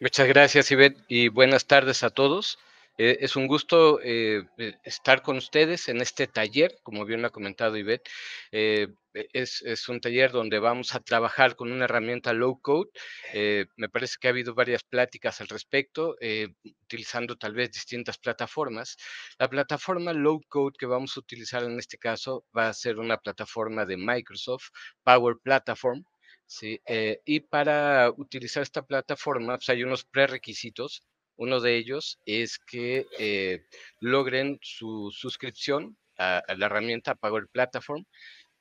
Muchas gracias, Ivette, y buenas tardes a todos. Eh, es un gusto eh, eh, estar con ustedes en este taller, como bien lo ha comentado Ivette. E, es, un taller donde vamos a trabajar con una herramienta low code. me parece que ha habido varias pláticas al respecto, utilizando tal vez distintas plataformas. La plataforma low code que vamos a utilizar en este caso va a ser una plataforma de Microsoft, Power Platform. ¿sí? Eh, y para utilizar esta plataforma pues, hay unos prerequisitos. Uno de ellos es que eh, logren su suscripción a, la herramienta Power Platform.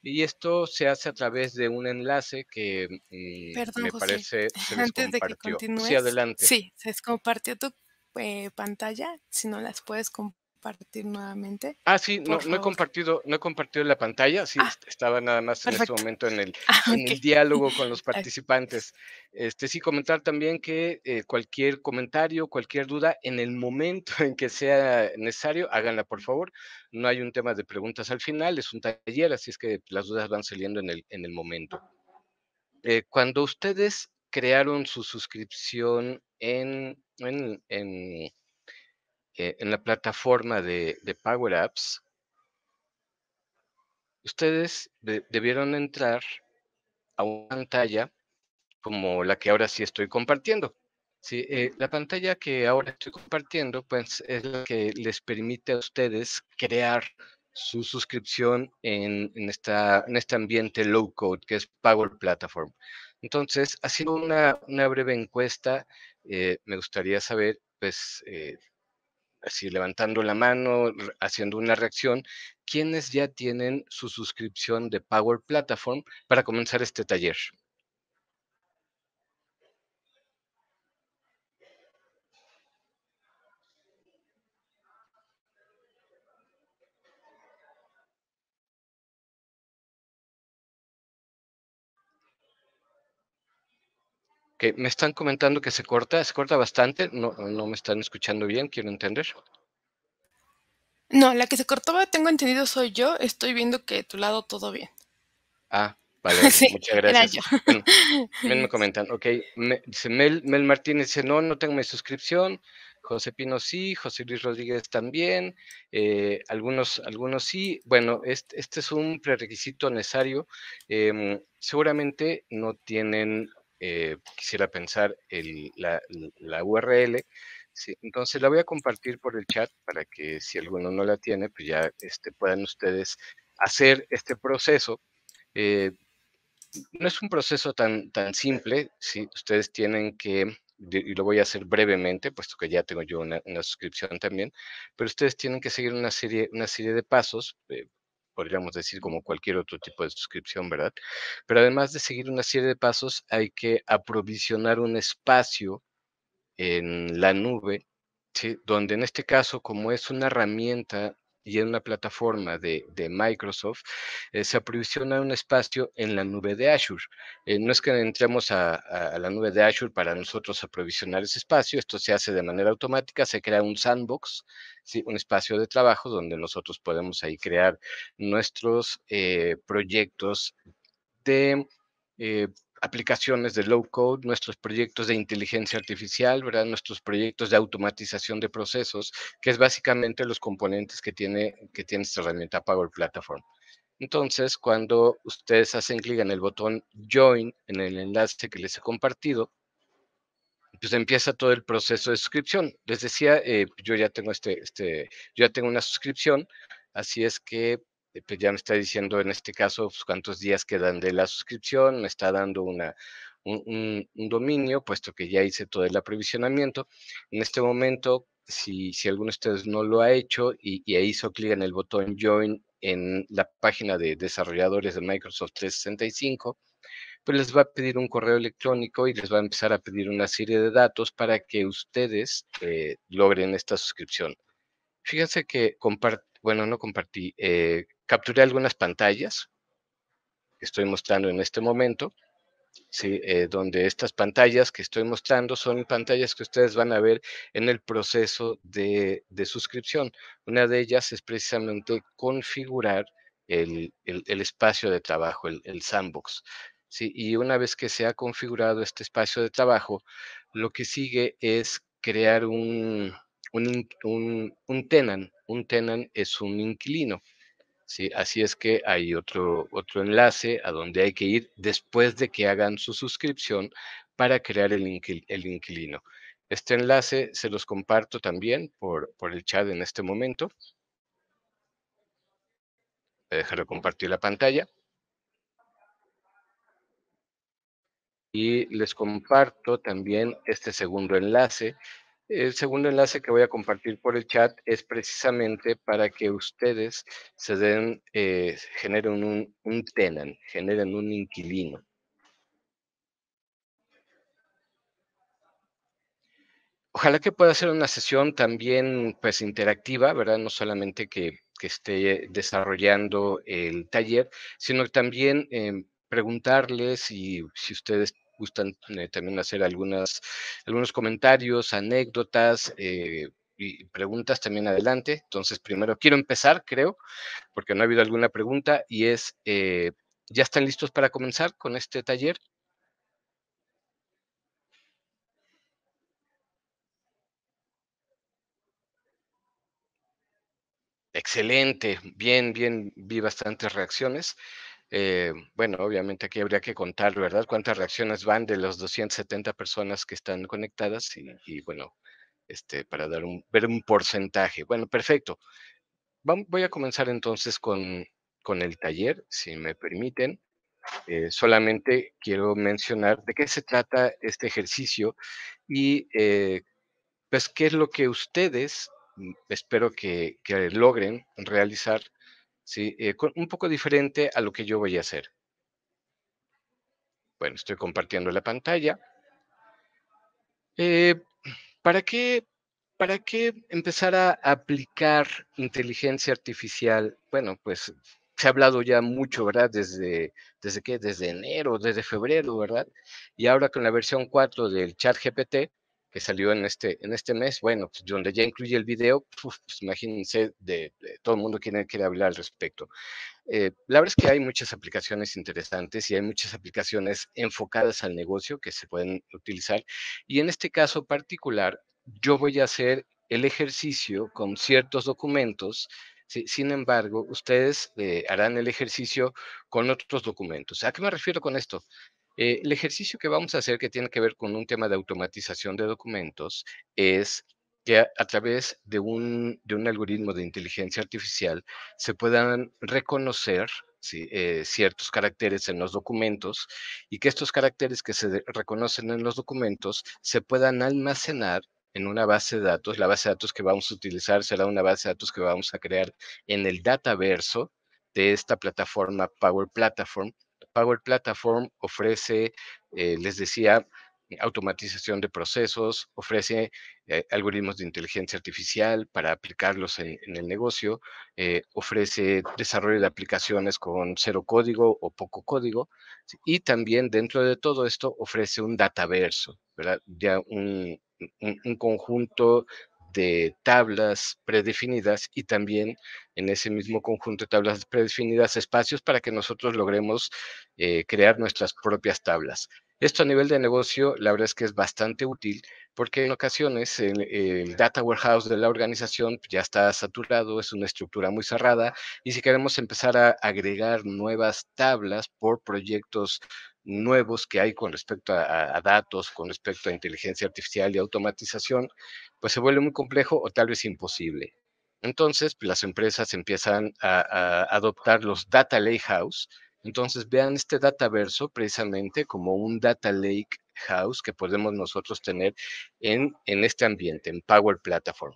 Y esto se hace a través de un enlace que mm, me parece se compartió. de que continúes. Sí, adelante. Sí, se compartió tu eh, pantalla, si no las puedes compartir compartir nuevamente? Ah, sí, no, he compartido, no he compartido la pantalla, sí, ah, estaba nada más en este momento en el, ah, diálogo con los participantes. Este, sí, comentar también que eh, cualquier comentario, cualquier duda, en el momento en que sea necesario, háganla por favor. No hay un tema de preguntas al final, es un taller, así es que las dudas van saliendo en el, en el momento. Eh, cuando ustedes crearon su suscripción en, en eh, en la plataforma de, Power Apps, ustedes debieron entrar a una pantalla como la que ahora sí estoy compartiendo. Sí, eh, la pantalla que ahora estoy compartiendo, pues es la que les permite a ustedes crear su suscripción en, esta, en este ambiente low code que es Power Platform. Entonces, haciendo una, una breve encuesta, eh, me gustaría saber pues, así levantando la mano, haciendo una reacción, quienes ya tienen su suscripción de Power Platform para comenzar este taller. me están comentando que se corta, se corta bastante, no, me están escuchando bien, quiero entender. No, la que se cortaba, tengo entendido, soy yo, estoy viendo que de tu lado todo bien. Ah, Vale, muchas gracias. me comentan, ok, dice Mel, Martínez dice, no, no tengo mi suscripción, José Pino sí, José Luis Rodríguez también, eh, algunos, algunos sí. Bueno, este, es un prerequisito necesario. Em, seguramente no tienen eh, quisiera pensar el, la, URL. entonces la voy a compartir por el chat para que si alguno no la tiene, pues ya este, puedan ustedes hacer este proceso. Eh, no es un proceso tan, tan simple, si ustedes tienen que, y lo voy a hacer brevemente, puesto que ya tengo yo una, suscripción también, pero ustedes tienen que seguir una serie, una serie de pasos. Eh, podríamos decir como cualquier otro tipo de suscripción, ¿verdad? Pero además de seguir una serie de pasos, hay que aprovisionar un espacio en la nube, donde en este caso, como es una herramienta y en una plataforma de, Microsoft, eh, se aprovisiona un espacio en la nube de Azure. Eh, no es que entremos a, la nube de Azure para nosotros aprovisionar ese espacio, esto se hace de manera automática, se crea un sandbox, un espacio de trabajo donde nosotros podemos ahí crear nuestros eh, proyectos de aplicaciones de low code, nuestros proyectos de inteligencia artificial, ¿verdad? nuestros proyectos de automatización de procesos, que es básicamente los componentes que tiene, que tiene esta herramienta Power Platform. Entonces, cuando ustedes hacen clic en el botón Join, en el enlace que les he compartido, pues empieza todo el proceso de suscripción. Les decía, eh, yo ya tengo este, este, yo ya tengo una suscripción, así es que eh, pues ya me está diciendo en este caso pues, cuántos días quedan de la suscripción, me está dando una, un, dominio, puesto que ya hice todo el aprovisionamiento. En este momento, si, si alguno de ustedes no lo ha hecho y, y hizo clic en el botón Join en la página de desarrolladores de Microsoft 365, pues les va a pedir un correo electrónico y les va a empezar a pedir una serie de datos para que ustedes eh, logren esta suscripción. Fíjense que comparto bueno, no compartí, eh, capturé algunas pantallas que estoy mostrando en este momento, ¿sí? Eh, donde estas pantallas que estoy mostrando son pantallas que ustedes van a ver en el proceso de, suscripción. Una de ellas es precisamente configurar el, espacio de trabajo, el, sandbox. ¿sí? Y una vez que se ha configurado este espacio de trabajo, lo que sigue es crear un, un, un, un tenant. Un tenant es un inquilino. Así es que hay otro, otro enlace a donde hay que ir después de que hagan su suscripción para crear el, inquilino. Este enlace se los comparto también por, el chat en este momento. Voy a dejarlo compartir la pantalla. Y les comparto también este segundo enlace el segundo enlace que voy a compartir por el chat es precisamente para que ustedes se den, eh, generen un, un generen un inquilino. Ojalá que pueda ser una sesión también pues interactiva, ¿verdad? No solamente que, esté desarrollando el taller, sino también em, preguntarles y si ustedes gustan eh, también hacer algunas, algunos comentarios, anécdotas. Eh, y preguntas también adelante. Entonces, primero quiero empezar, creo, porque no ha habido alguna pregunta, y es, eh, ¿ya están listos para comenzar con este taller? Excelente, bien, bien, vi bastantes reacciones. Eh, bueno, obviamente aquí habría que contar, ¿verdad? Cuántas reacciones van de las 270 personas que están conectadas y, bueno, este, para dar un, ver un porcentaje. Bueno, perfecto. voy a comenzar entonces con, el taller, si me permiten. Eh, solamente quiero mencionar de qué se trata este ejercicio y eh, pues qué es lo que ustedes mm, espero que, que logren realizar ¿sí? Eh, un poco diferente a lo que yo voy a hacer. Bueno, estoy compartiendo la pantalla. Eh, ¿para, qué, ¿Para qué empezar a aplicar inteligencia artificial? Bueno, pues se ha hablado ya mucho, ¿verdad? Desde, desde qué? Desde enero, desde febrero, ¿verdad? Y ahora con la versión 4 del chat GPT, que salió en este, en este mes, bueno, pues donde ya incluye el video, pues, imagínense, de, todo el mundo quiere, quiere hablar al respecto. Eh, la verdad es que hay muchas aplicaciones interesantes y hay muchas aplicaciones enfocadas al negocio que se pueden utilizar. Y en este caso particular, yo voy a hacer el ejercicio con ciertos documentos sin embargo, ustedes eh, harán el ejercicio con otros documentos. ¿A qué me refiero con esto? Eh, el ejercicio que vamos a hacer, que tiene que ver con un tema de automatización de documentos, es que a, través de un, algoritmo de inteligencia artificial se puedan reconocer eh, ciertos caracteres en los documentos y que estos caracteres que se reconocen en los documentos se puedan almacenar en una base de datos. La base de datos que vamos a utilizar será una base de datos que vamos a crear en el dataverso de esta plataforma Power Platform, Power Platform ofrece, eh, les decía, eh, automatización de procesos, ofrece eh, algoritmos de inteligencia artificial para aplicarlos en, el negocio, ofrece desarrollo de aplicaciones con cero código o poco código, y también dentro de todo esto ofrece un dataverso, ¿verdad? ya un, un conjunto de tablas predefinidas y también en ese mismo conjunto de tablas predefinidas espacios para que nosotros logremos eh, crear nuestras propias tablas. Esto a nivel de negocio, la verdad es que es bastante útil porque en ocasiones el, data warehouse de la organización ya está saturado, es una estructura muy cerrada y si queremos empezar a agregar nuevas tablas por proyectos nuevos que hay con respecto a, datos, con respecto a inteligencia artificial y automatización, pues se vuelve muy complejo o tal vez imposible. Entonces, pues, las empresas empiezan a, adoptar los data Lake House. Entonces, vean este dataverso precisamente como un data lake house que podemos nosotros tener en, en este ambiente, en Power Platform.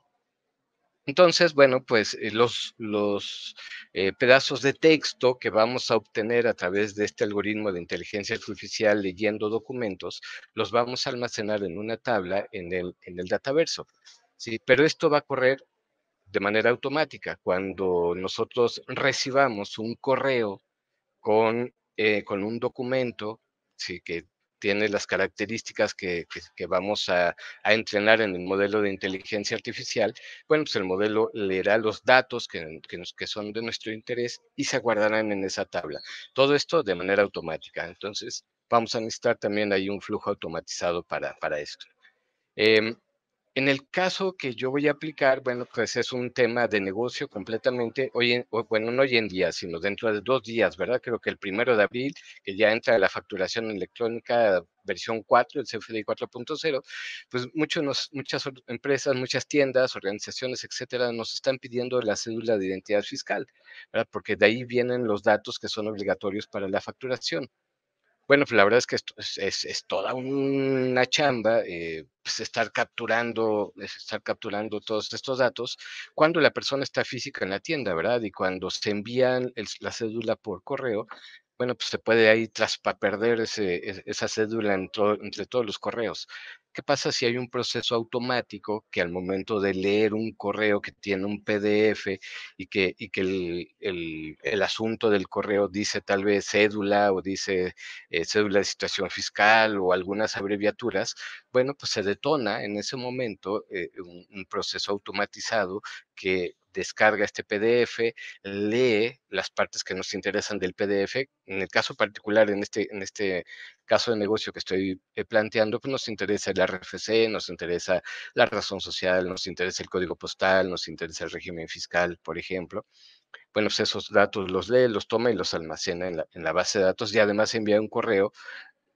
Entonces, bueno, pues eh, los, los eh, pedazos de texto que vamos a obtener a través de este algoritmo de inteligencia artificial leyendo documentos, los vamos a almacenar en una tabla en el, en el dataverso. ¿sí? Pero esto va a correr de manera automática. Cuando nosotros recibamos un correo con, eh, con un documento ¿sí? que tiene las características que, vamos a, entrenar en el modelo de inteligencia artificial, bueno, pues el modelo leerá los datos que, son de nuestro interés y se guardarán en esa tabla. Todo esto de manera automática. Entonces, vamos a necesitar también ahí un flujo automatizado para, esto. Em, en el caso que yo voy a aplicar, bueno, pues es un tema de negocio completamente, hoy bueno, no hoy en día, sino dentro de dos días, ¿verdad? Creo que el primero de abril, que ya entra la facturación electrónica versión 4, el CFDI 4.0, pues muchos muchas empresas, muchas tiendas, organizaciones, etcétera, nos están pidiendo la cédula de identidad fiscal, ¿verdad? porque de ahí vienen los datos que son obligatorios para la facturación. Bueno, pues, la verdad es que esto es, toda una chamba eh, pues, estar capturando, estar capturando todos estos datos cuando la persona está física en la tienda, ¿verdad? Y cuando se envían la cédula por correo, bueno, pues se puede ahí traspa perder e, esa cédula entre todos los correos. ¿Qué pasa si hay un proceso automático que al momento de leer un correo que tiene un PDF y que, y que el, asunto del correo dice tal vez cédula o dice eh, cédula de situación fiscal o algunas abreviaturas? Bueno, pues se detona en ese momento eh, un, proceso automatizado que descarga este PDF, lee las partes que nos interesan del PDF. En el caso particular, en este, en este caso de negocio que estoy eh, planteando, pues nos interesa la RFC, nos interesa la razón social, nos interesa el código postal, nos interesa el régimen fiscal, por ejemplo. Bueno, pues, esos datos los lee, los toma y los almacena en la, base de datos y además envía un correo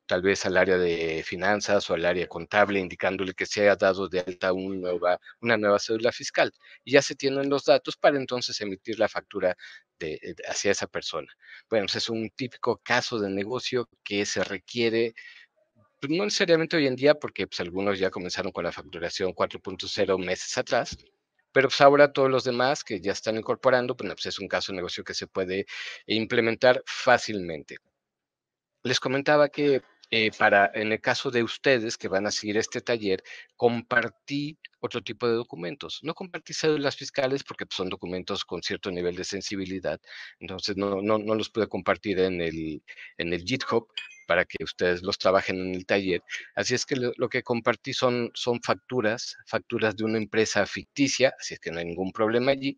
tal vez al área de finanzas o al área contable, indicándole que se haya dado de alta una nueva cédula fiscal. Y ya se tienen los datos para entonces emitir la factura hacia esa persona. Bueno, pues, es un típico caso de negocio que se requiere pues, no necesariamente hoy en día, porque pues, algunos ya comenzaron con la facturación 4.0 meses atrás, pero pues, ahora todos los demás que ya están incorporando, pues, es un caso de negocio que se puede implementar fácilmente. Les comentaba que eh, para, en el caso de ustedes que van a seguir este taller, compartí otro tipo de documentos. No compartí cédulas fiscales porque son documentos con cierto nivel de sensibilidad, entonces no, los pude compartir en el, en el GitHub, para que ustedes los trabajen en el taller. Así es que lo, que compartí son, son facturas, facturas de una empresa ficticia, así es que no hay ningún problema allí.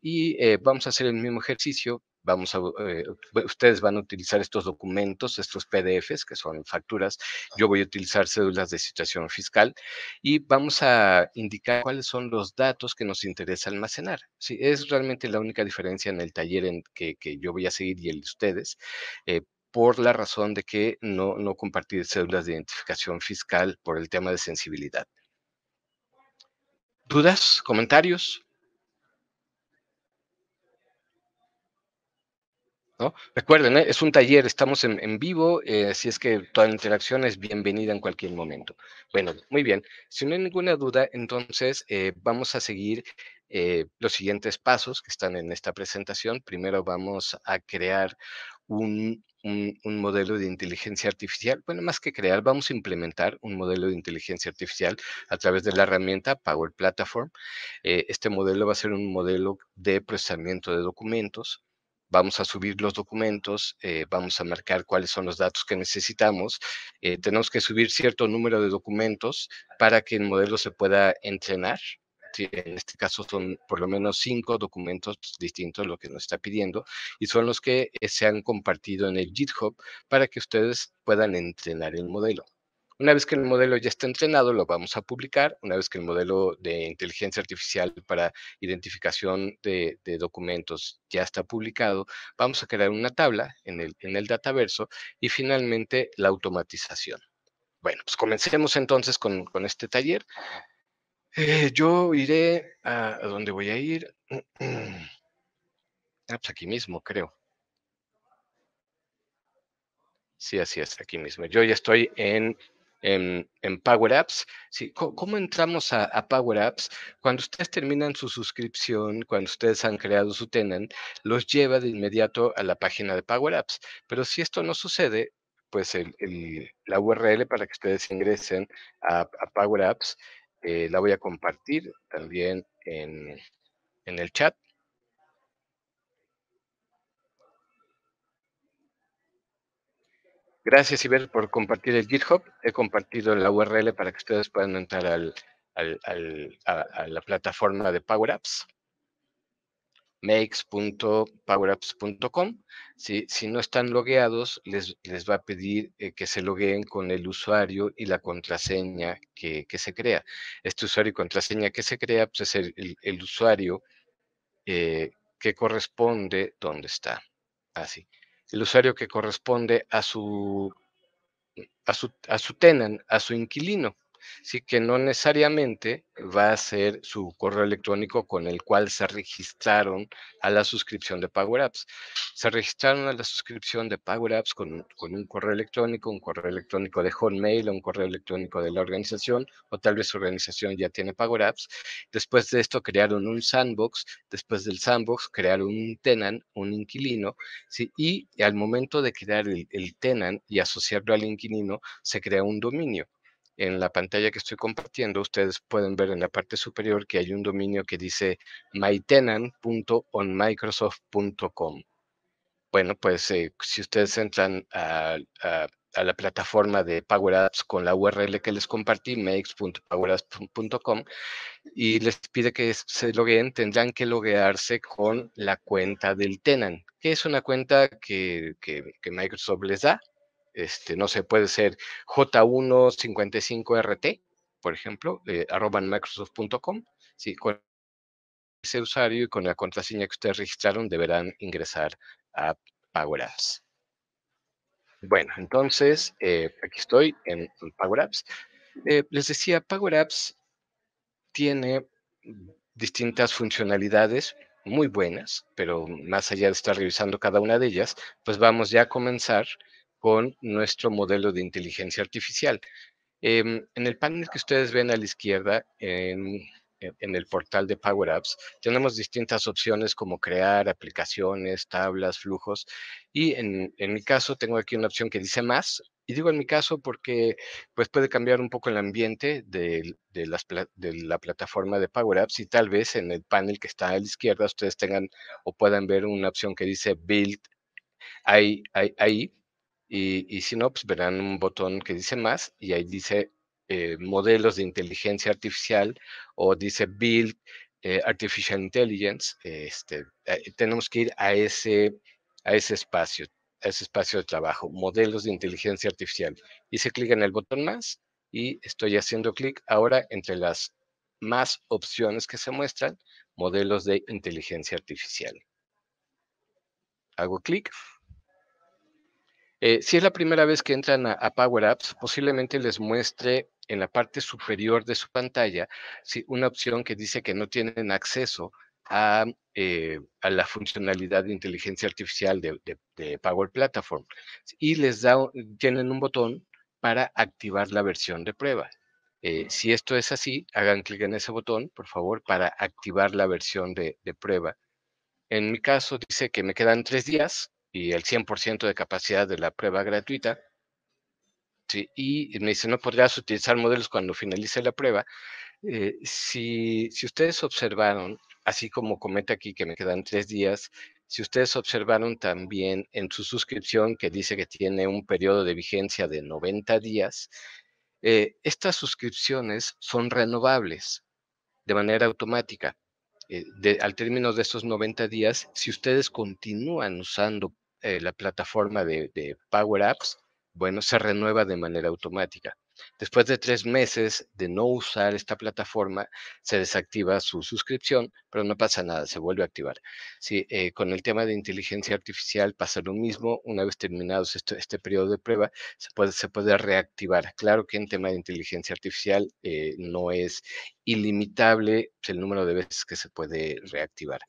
y eh, vamos a hacer el mismo ejercicio. Vamos a, eh, ustedes van a utilizar estos documentos, estos PDFs que son facturas. Yo voy a utilizar cédulas de situación fiscal y vamos a indicar cuáles son los datos que nos interesa almacenar. Sí, es realmente la única diferencia en el taller en que, yo voy a seguir y el de ustedes. Eh, por la razón de que no, no compartir cédulas de identificación fiscal por el tema de sensibilidad. ¿Dudas? ¿Comentarios? ¿No? Recuerden, ¿eh? es un taller, estamos en, vivo, eh, así es que toda interacción es bienvenida en cualquier momento. Bueno, muy bien. Si no hay ninguna duda, entonces eh, vamos a seguir los siguientes pasos que están en esta presentación. Primero vamos a crear un un, modelo de inteligencia artificial. Bueno, más que crear, vamos a implementar un modelo de inteligencia artificial a través de la herramienta Power Platform. Eh, este modelo va a ser un modelo de procesamiento de documentos vamos a subir los documentos, eh, vamos a marcar cuáles son los datos que necesitamos. Eh, tenemos que subir cierto número de documentos para que el modelo se pueda entrenar en este caso son por lo menos cinco documentos distintos lo que nos está pidiendo y son los que eh, se han compartido en el GitHub para que ustedes puedan entrenar el modelo. Una vez que el modelo ya está entrenado, lo vamos a publicar. Una vez que el modelo de inteligencia artificial para identificación de, documentos ya está publicado, vamos a crear una tabla en el, en el dataverso y finalmente la automatización. Bueno, pues comencemos entonces con, con este taller. Eh, yo iré a, dónde donde voy a ir. Ah, pues, aquí mismo, creo. Sí, así es, aquí mismo. Yo ya estoy en, en, Power Apps. ¿Cómo entramos a, Power Apps? Cuando ustedes terminan su suscripción, cuando ustedes han creado su tenant, los lleva de inmediato a la página de Power Apps. Pero si esto no sucede, pues la URL para que ustedes ingresen a Power Apps eh, la voy a compartir también en, el chat. Gracias, Iber, por compartir el GitHub. He compartido la URL para que ustedes puedan entrar al, a, la plataforma de Power Apps makes.powerups.com. Si, no están logueados, les, va a pedir eh, que se logueen con el usuario y la contraseña que, se crea. Este usuario y contraseña que se crea pues, es el, usuario eh, que corresponde dónde está. Así. El usuario que corresponde a su, a su, a su tenant, a su inquilino. Sí que no necesariamente va a ser su correo electrónico con el cual se registraron a la suscripción de Power Apps. Se registraron a la suscripción de Power Apps con, un correo electrónico, un correo electrónico de Hotmail o un correo electrónico de la organización, o tal vez su organización ya tiene Power Apps. Después de esto crearon un sandbox, después del sandbox crearon un tenant, un inquilino, y al momento de crear el, el tenant y asociarlo al inquilino, se crea un dominio en la pantalla que estoy compartiendo, ustedes pueden ver en la parte superior que hay un dominio que dice mytenant.onmicrosoft.com. Bueno, pues eh, si ustedes entran a, la plataforma de Power Apps con la URL que les compartí, makes.powerapps.com, y les pide que se logueen, tendrán que loguearse con la cuenta del tenant, que es una cuenta que Microsoft les da este, no se puede ser J155RT, por ejemplo, eh, arroba microsoft.com. con ese usuario y con la contraseña que ustedes registraron deberán ingresar a Power Apps. Bueno, entonces, eh, aquí estoy en Power Apps. Eh, les decía, Power Apps tiene distintas funcionalidades muy buenas, pero más allá de estar revisando cada una de ellas, pues vamos ya a comenzar con nuestro modelo de inteligencia artificial. Em, en el panel que ustedes ven a la izquierda, e, en, el portal de Power Apps, tenemos distintas opciones como crear aplicaciones, tablas, flujos. Y en, mi caso tengo aquí una opción que dice más. Y digo en mi caso porque pues puede cambiar un poco el ambiente de, las, de la plataforma de Power Apps y tal vez en el panel que está a la izquierda ustedes tengan o puedan ver una opción que dice Build ahí, ahí, ahí y, si no, pues verán un botón que dice más y ahí dice eh, modelos de inteligencia artificial o dice build eh, artificial intelligence. Este, eh, tenemos que ir a ese, a ese espacio, a ese espacio de trabajo, modelos de inteligencia artificial. Y se clic en el botón más y estoy haciendo clic ahora entre las más opciones que se muestran, modelos de inteligencia artificial. Hago clic eh, si es la primera vez que entran a, Power Apps, posiblemente les muestre en la parte superior de su pantalla una opción que dice que no tienen acceso a, eh, la funcionalidad de inteligencia artificial de, Power Platform y les da, tienen un botón para activar la versión de prueba. Eh, si esto es así, hagan clic en ese botón, por favor, para activar la versión de, de prueba. En mi caso dice que me quedan tres días, y el 100% de capacidad de la prueba gratuita. y me dice, no podrías utilizar modelos cuando finalice la prueba. Eh, si, si ustedes observaron, así como comenta aquí que me quedan tres días, si ustedes observaron también en su suscripción que dice que tiene un periodo de vigencia de 90 días, eh, estas suscripciones son renovables de manera automática. Eh, al término de esos 90 días, si ustedes continúan usando eh, la plataforma de, Power Apps, bueno, se renueva de manera automática. Después de tres meses de no usar esta plataforma, se desactiva su suscripción, pero no pasa nada, se vuelve a activar. Sí, eh, con el tema de inteligencia artificial pasa lo mismo, una vez terminado este, este, periodo de prueba, se puede, se puede, reactivar. Claro que en tema de inteligencia artificial eh, no es ilimitable el número de veces que se puede reactivar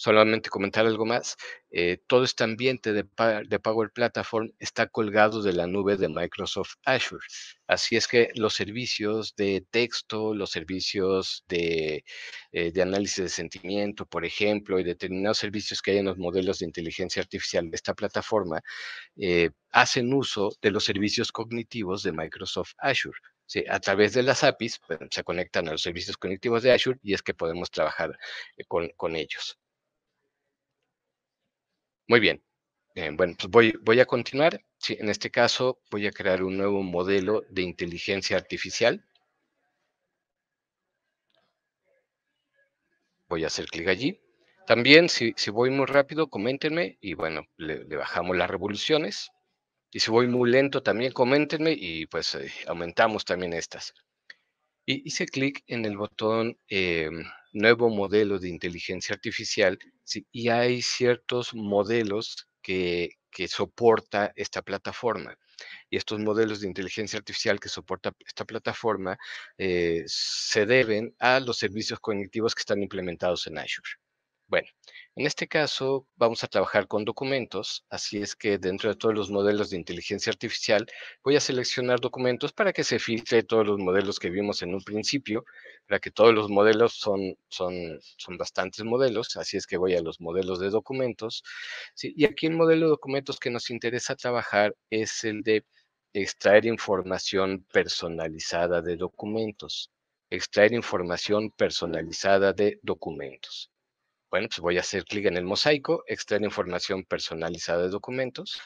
solamente comentar algo más, eh, todo este ambiente de, Power Platform está colgado de la nube de Microsoft Azure. Así es que los servicios de texto, los servicios de, eh, análisis de sentimiento, por ejemplo, y determinados servicios que hay en los modelos de inteligencia artificial de esta plataforma, eh, hacen uso de los servicios cognitivos de Microsoft Azure. a través de las APIs pues, se conectan a los servicios cognitivos de Azure y es que podemos trabajar con ellos. Muy bien. Eh, bueno, pues voy, voy a continuar. en este caso voy a crear un nuevo modelo de inteligencia artificial. Voy a hacer clic allí. También, si, voy muy rápido, coméntenme y bueno, le, bajamos las revoluciones. Y si voy muy lento, también coméntenme y pues eh, aumentamos también estas. Y hice clic en el botón em, nuevo modelo de inteligencia artificial y hay ciertos modelos que, soporta esta plataforma. Y estos modelos de inteligencia artificial que soporta esta plataforma eh, se deben a los servicios cognitivos que están implementados en Azure. Bueno, en este caso, vamos a trabajar con documentos, así es que dentro de todos los modelos de inteligencia artificial, voy a seleccionar documentos para que se filtre todos los modelos que vimos en un principio, para que todos los modelos son, son, son bastantes modelos, así es que voy a los modelos de documentos. y aquí el modelo de documentos que nos interesa trabajar es el de extraer información personalizada de documentos. Extraer información personalizada de documentos. Bueno, pues voy a hacer clic en el mosaico, extraer información personalizada de documentos.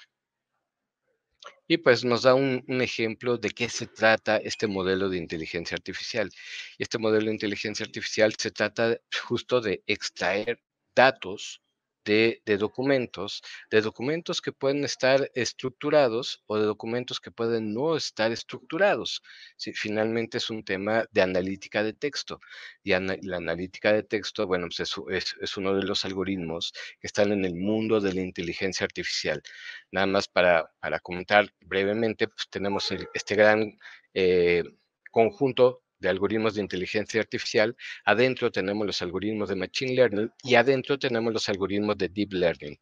Y pues nos da un, ejemplo de qué se trata este modelo de inteligencia artificial. este modelo de inteligencia artificial se trata justo de extraer datos de, documentos, de documentos que pueden estar estructurados o de documentos que pueden no estar estructurados. Sí, finalmente es un tema de analítica de texto. Y la analítica de texto, bueno, pues, es, uno de los algoritmos que están en el mundo de la inteligencia artificial. Nada más para, comentar brevemente, pues, tenemos este gran eh, conjunto de algoritmos de inteligencia artificial, adentro tenemos los algoritmos de Machine Learning y adentro tenemos los algoritmos de Deep Learning.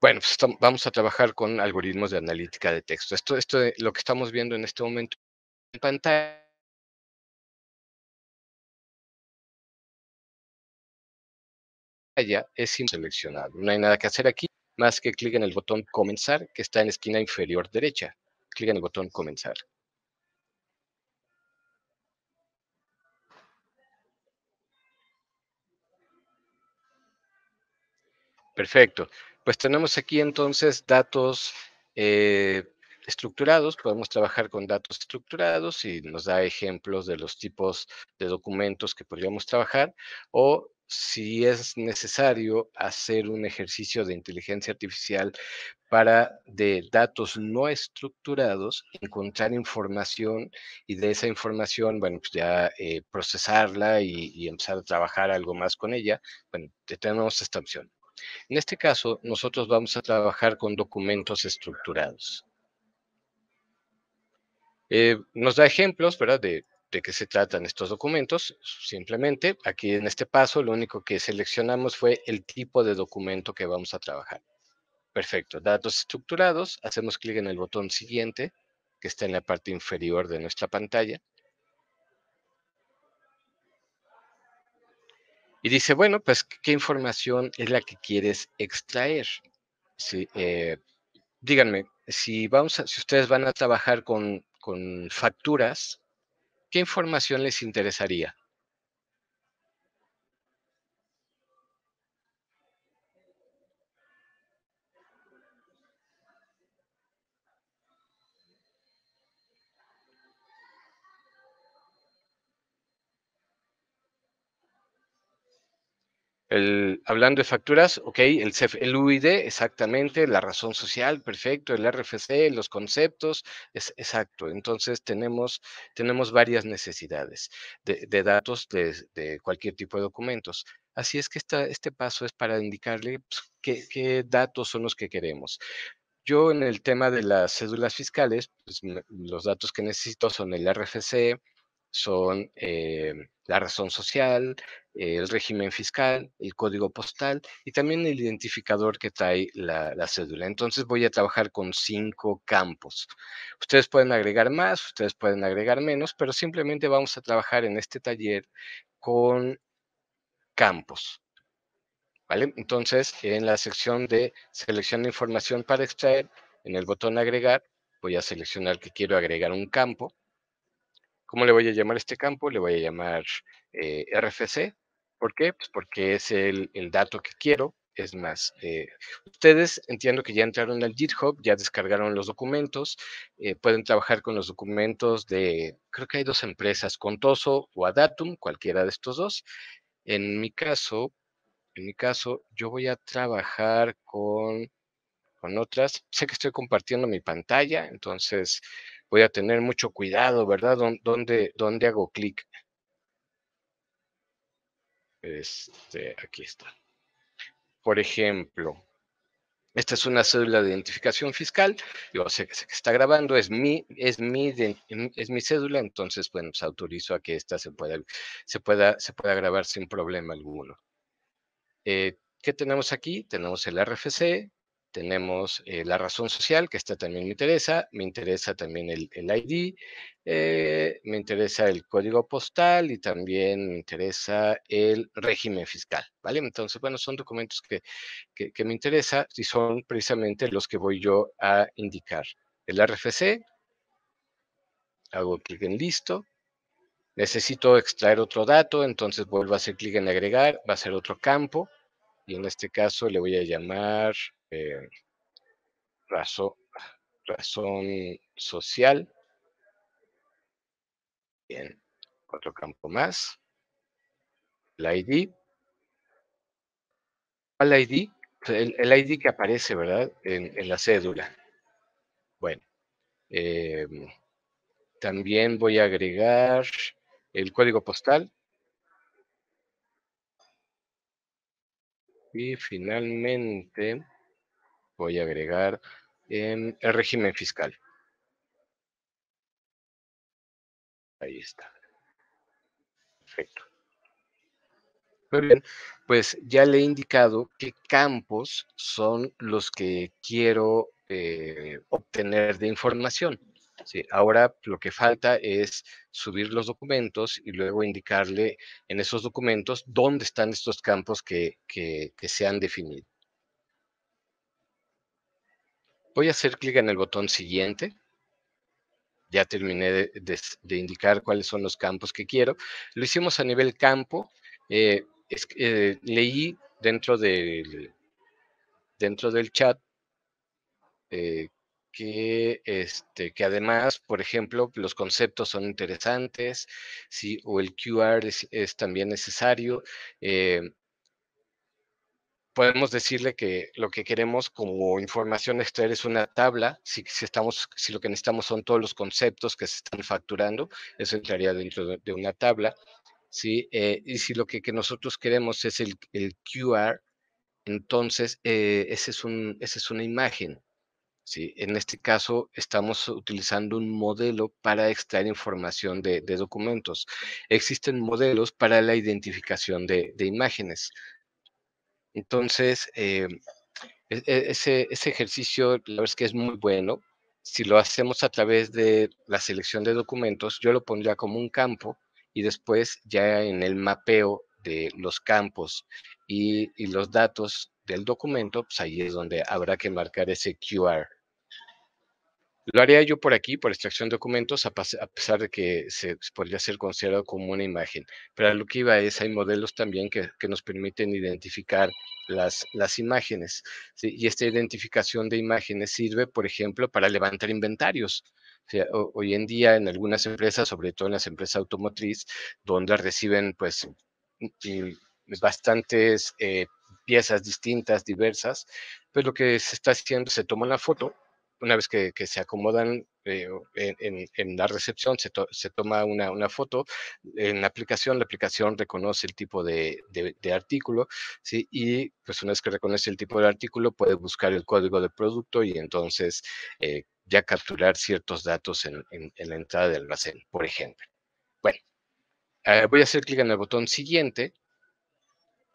Bueno, pues, vamos a trabajar con algoritmos de analítica de texto. Esto, esto eh, lo que estamos viendo en este momento en pantalla es seleccionado. No hay nada que hacer aquí más que clic en el botón comenzar que está en la esquina inferior derecha. Clic en el botón comenzar. Perfecto. Pues tenemos aquí entonces datos eh, estructurados, podemos trabajar con datos estructurados y nos da ejemplos de los tipos de documentos que podríamos trabajar o si es necesario hacer un ejercicio de inteligencia artificial para de datos no estructurados encontrar información y de esa información, bueno, pues ya eh, procesarla y, y, empezar a trabajar algo más con ella. Bueno, tenemos esta opción. En este caso, nosotros vamos a trabajar con documentos estructurados. Eh, nos da ejemplos, ¿verdad?, de, de qué se tratan estos documentos. Simplemente, aquí en este paso, lo único que seleccionamos fue el tipo de documento que vamos a trabajar. Perfecto. Datos estructurados. Hacemos clic en el botón siguiente, que está en la parte inferior de nuestra pantalla. Y dice, bueno, pues, ¿qué información es la que quieres extraer? Eh, díganme, si, vamos si ustedes van a trabajar con facturas, ¿qué información les interesaría? hablando de facturas, ok, el, UID, exactamente, la razón social, perfecto, el RFC, los conceptos, es exacto. Entonces tenemos, tenemos varias necesidades de, datos de, cualquier tipo de documentos. Así es que este paso es para indicarle pues, qué, datos son los que queremos. Yo en el tema de las cédulas fiscales, pues, los datos que necesito son el RFC, son eh, la razón social, el régimen fiscal, el código postal y también el identificador que trae la, la, cédula. Entonces voy a trabajar con cinco campos. Ustedes pueden agregar más, ustedes pueden agregar menos, pero simplemente vamos a trabajar en este taller con campos. ¿Vale? Entonces, en la sección de selección de información para extraer, en el botón agregar, voy a seleccionar que quiero agregar un campo ¿Cómo le voy a llamar este campo? Le voy a llamar eh, RFC. ¿Por qué? Pues porque es el, dato que quiero. Es más, eh, ustedes entiendo que ya entraron al GitHub, ya descargaron los documentos, eh, pueden trabajar con los documentos de, creo que hay dos empresas, Contoso o Adatum, cualquiera de estos dos. En mi caso, en mi caso, yo voy a trabajar con, con otras. Sé que estoy compartiendo mi pantalla, entonces voy a tener mucho cuidado, ¿verdad? ¿Dónde, dónde hago clic? Este, aquí está. Por ejemplo, esta es una cédula de identificación fiscal. Yo sé que está grabando, es mi, es mi, es mi cédula, entonces, bueno, se pues, autorizo a que esta se pueda, se pueda, se pueda grabar sin problema alguno. Eh, ¿Qué tenemos aquí? Tenemos el RFC, tenemos eh, la razón social, que esta también me interesa, me interesa también el, ID, eh, me interesa el código postal y también me interesa el régimen fiscal, ¿vale? Entonces, bueno, son documentos que, que me interesa y son precisamente los que voy yo a indicar. El RFC, hago clic en listo, necesito extraer otro dato, entonces vuelvo a hacer clic en agregar, va a ser otro campo, y en este caso le voy a llamar eh, razón, social. Bien, otro campo más. El ID. ¿Cuál ID? El, ID que aparece, ¿verdad? En, la cédula. Bueno. Em, también voy a agregar el código postal. Y finalmente voy a agregar el régimen fiscal. Ahí está. Perfecto. Muy bien, pues ya le he indicado qué campos son los que quiero eh, obtener de información. Ahora lo que falta es subir los documentos y luego indicarle en esos documentos dónde están estos campos que, se han definido. Voy a hacer clic en el botón siguiente. Ya terminé de, indicar cuáles son los campos que quiero. Lo hicimos a nivel campo. Eh, eh, leí dentro del, dentro del chat eh, que, este, que además, por ejemplo, los conceptos son interesantes, ¿sí? o el QR es, también necesario. Eh, podemos decirle que lo que queremos como información extraer es una tabla, si, si, estamos, si lo que necesitamos son todos los conceptos que se están facturando, eso entraría dentro de, una tabla. ¿sí? Eh, y si lo que, que, nosotros queremos es el, el QR, entonces eh, ese es un, esa es una imagen, en este caso, estamos utilizando un modelo para extraer información de, documentos. Existen modelos para la identificación de, imágenes. Entonces, eh, e, e, ese, ejercicio, la verdad es que es muy bueno. Si lo hacemos a través de la selección de documentos, yo lo pondría como un campo y después ya en el mapeo de los campos y, y los datos del documento, pues ahí es donde habrá que marcar ese QR. Lo haría yo por aquí, por extracción de documentos, a, pesar de que se podría ser considerado como una imagen. Pero lo que iba es, hay modelos también que, nos permiten identificar las, las imágenes. Y esta identificación de imágenes sirve, por ejemplo, para levantar inventarios. hoy en día en algunas empresas, sobre todo en las empresas automotriz, donde reciben pues bastantes eh, piezas distintas, diversas, pues lo que se está haciendo, se toma la foto una vez que, se acomodan eh, en, la recepción, se, toma una, foto en la aplicación, la aplicación reconoce el tipo de, artículo, ¿sí? y pues una vez que reconoce el tipo de artículo puede buscar el código de producto y entonces eh, ya capturar ciertos datos en, la entrada del almacén, por ejemplo. Bueno, ah, voy a hacer clic en el botón siguiente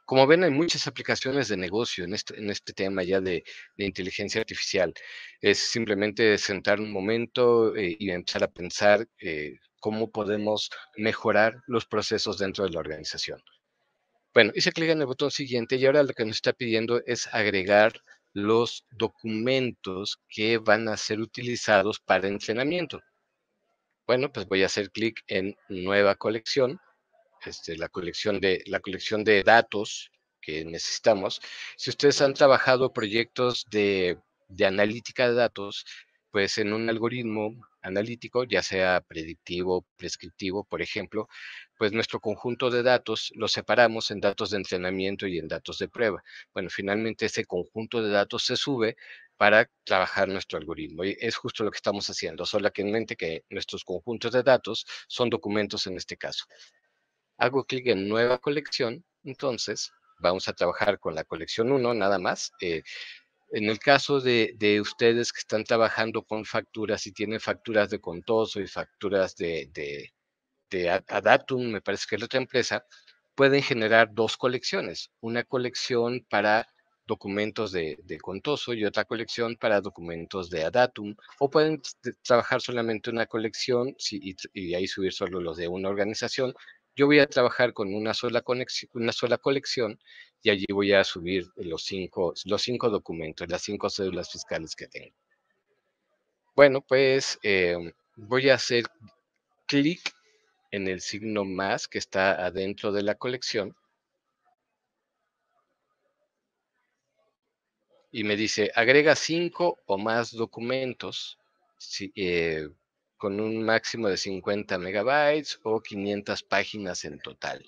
como ven, hay muchas aplicaciones de negocio en este, este tema ya de, inteligencia artificial. Es simplemente sentar un momento eh, y empezar a pensar eh, cómo podemos mejorar los procesos dentro de la organización. Bueno, hice clic en el botón siguiente y ahora lo que nos está pidiendo es agregar los documentos que van a ser utilizados para entrenamiento. Bueno, pues voy a hacer clic en nueva colección este, la, colección de, la colección de datos que necesitamos. Si ustedes han trabajado proyectos de, de analítica de datos, pues en un algoritmo analítico, ya sea predictivo, prescriptivo, por ejemplo, pues nuestro conjunto de datos lo separamos en datos de entrenamiento y en datos de prueba. Bueno, finalmente ese conjunto de datos se sube para trabajar nuestro algoritmo. Y es justo lo que estamos haciendo, solamente que nuestros conjuntos de datos son documentos en este caso hago clic en nueva colección, entonces vamos a trabajar con la colección 1 nada más. Eh, en el caso de, ustedes que están trabajando con facturas y tienen facturas de Contoso y facturas de, de, Adatum, me parece que es la otra empresa, pueden generar dos colecciones, una colección para documentos de, Contoso y otra colección para documentos de Adatum, o pueden este, trabajar solamente una colección y, ahí subir solo los de una organización, yo voy a trabajar con una sola, conexión, una sola colección y allí voy a subir los cinco, los cinco documentos, las cinco cédulas fiscales que tengo. Bueno, pues em, voy a hacer clic en el signo más que está adentro de la colección. Y me dice, agrega cinco o más documentos. Eh, con un máximo de 50 megabytes o 500 páginas en total.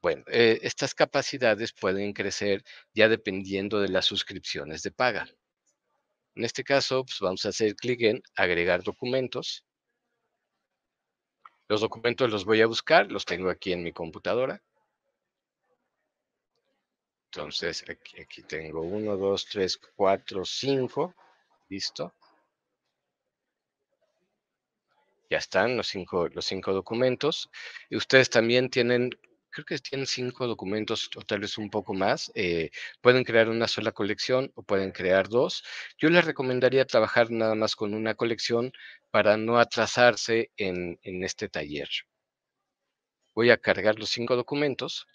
Bueno, eh, estas capacidades pueden crecer ya dependiendo de las suscripciones de paga. En este caso, pues, vamos a hacer clic en agregar documentos. Los documentos los voy a buscar, los tengo aquí en mi computadora. Entonces, aquí, aquí tengo 1, 2, 3, 4, 5. Listo. ya están los cinco, los cinco documentos. Y ustedes también tienen creo que tienen cinco documentos o tal vez un poco más. Eh, pueden crear una sola colección o pueden crear dos. Yo les recomendaría trabajar nada más con una colección para no atrasarse en, en este taller. Voy a cargar los cinco documentos.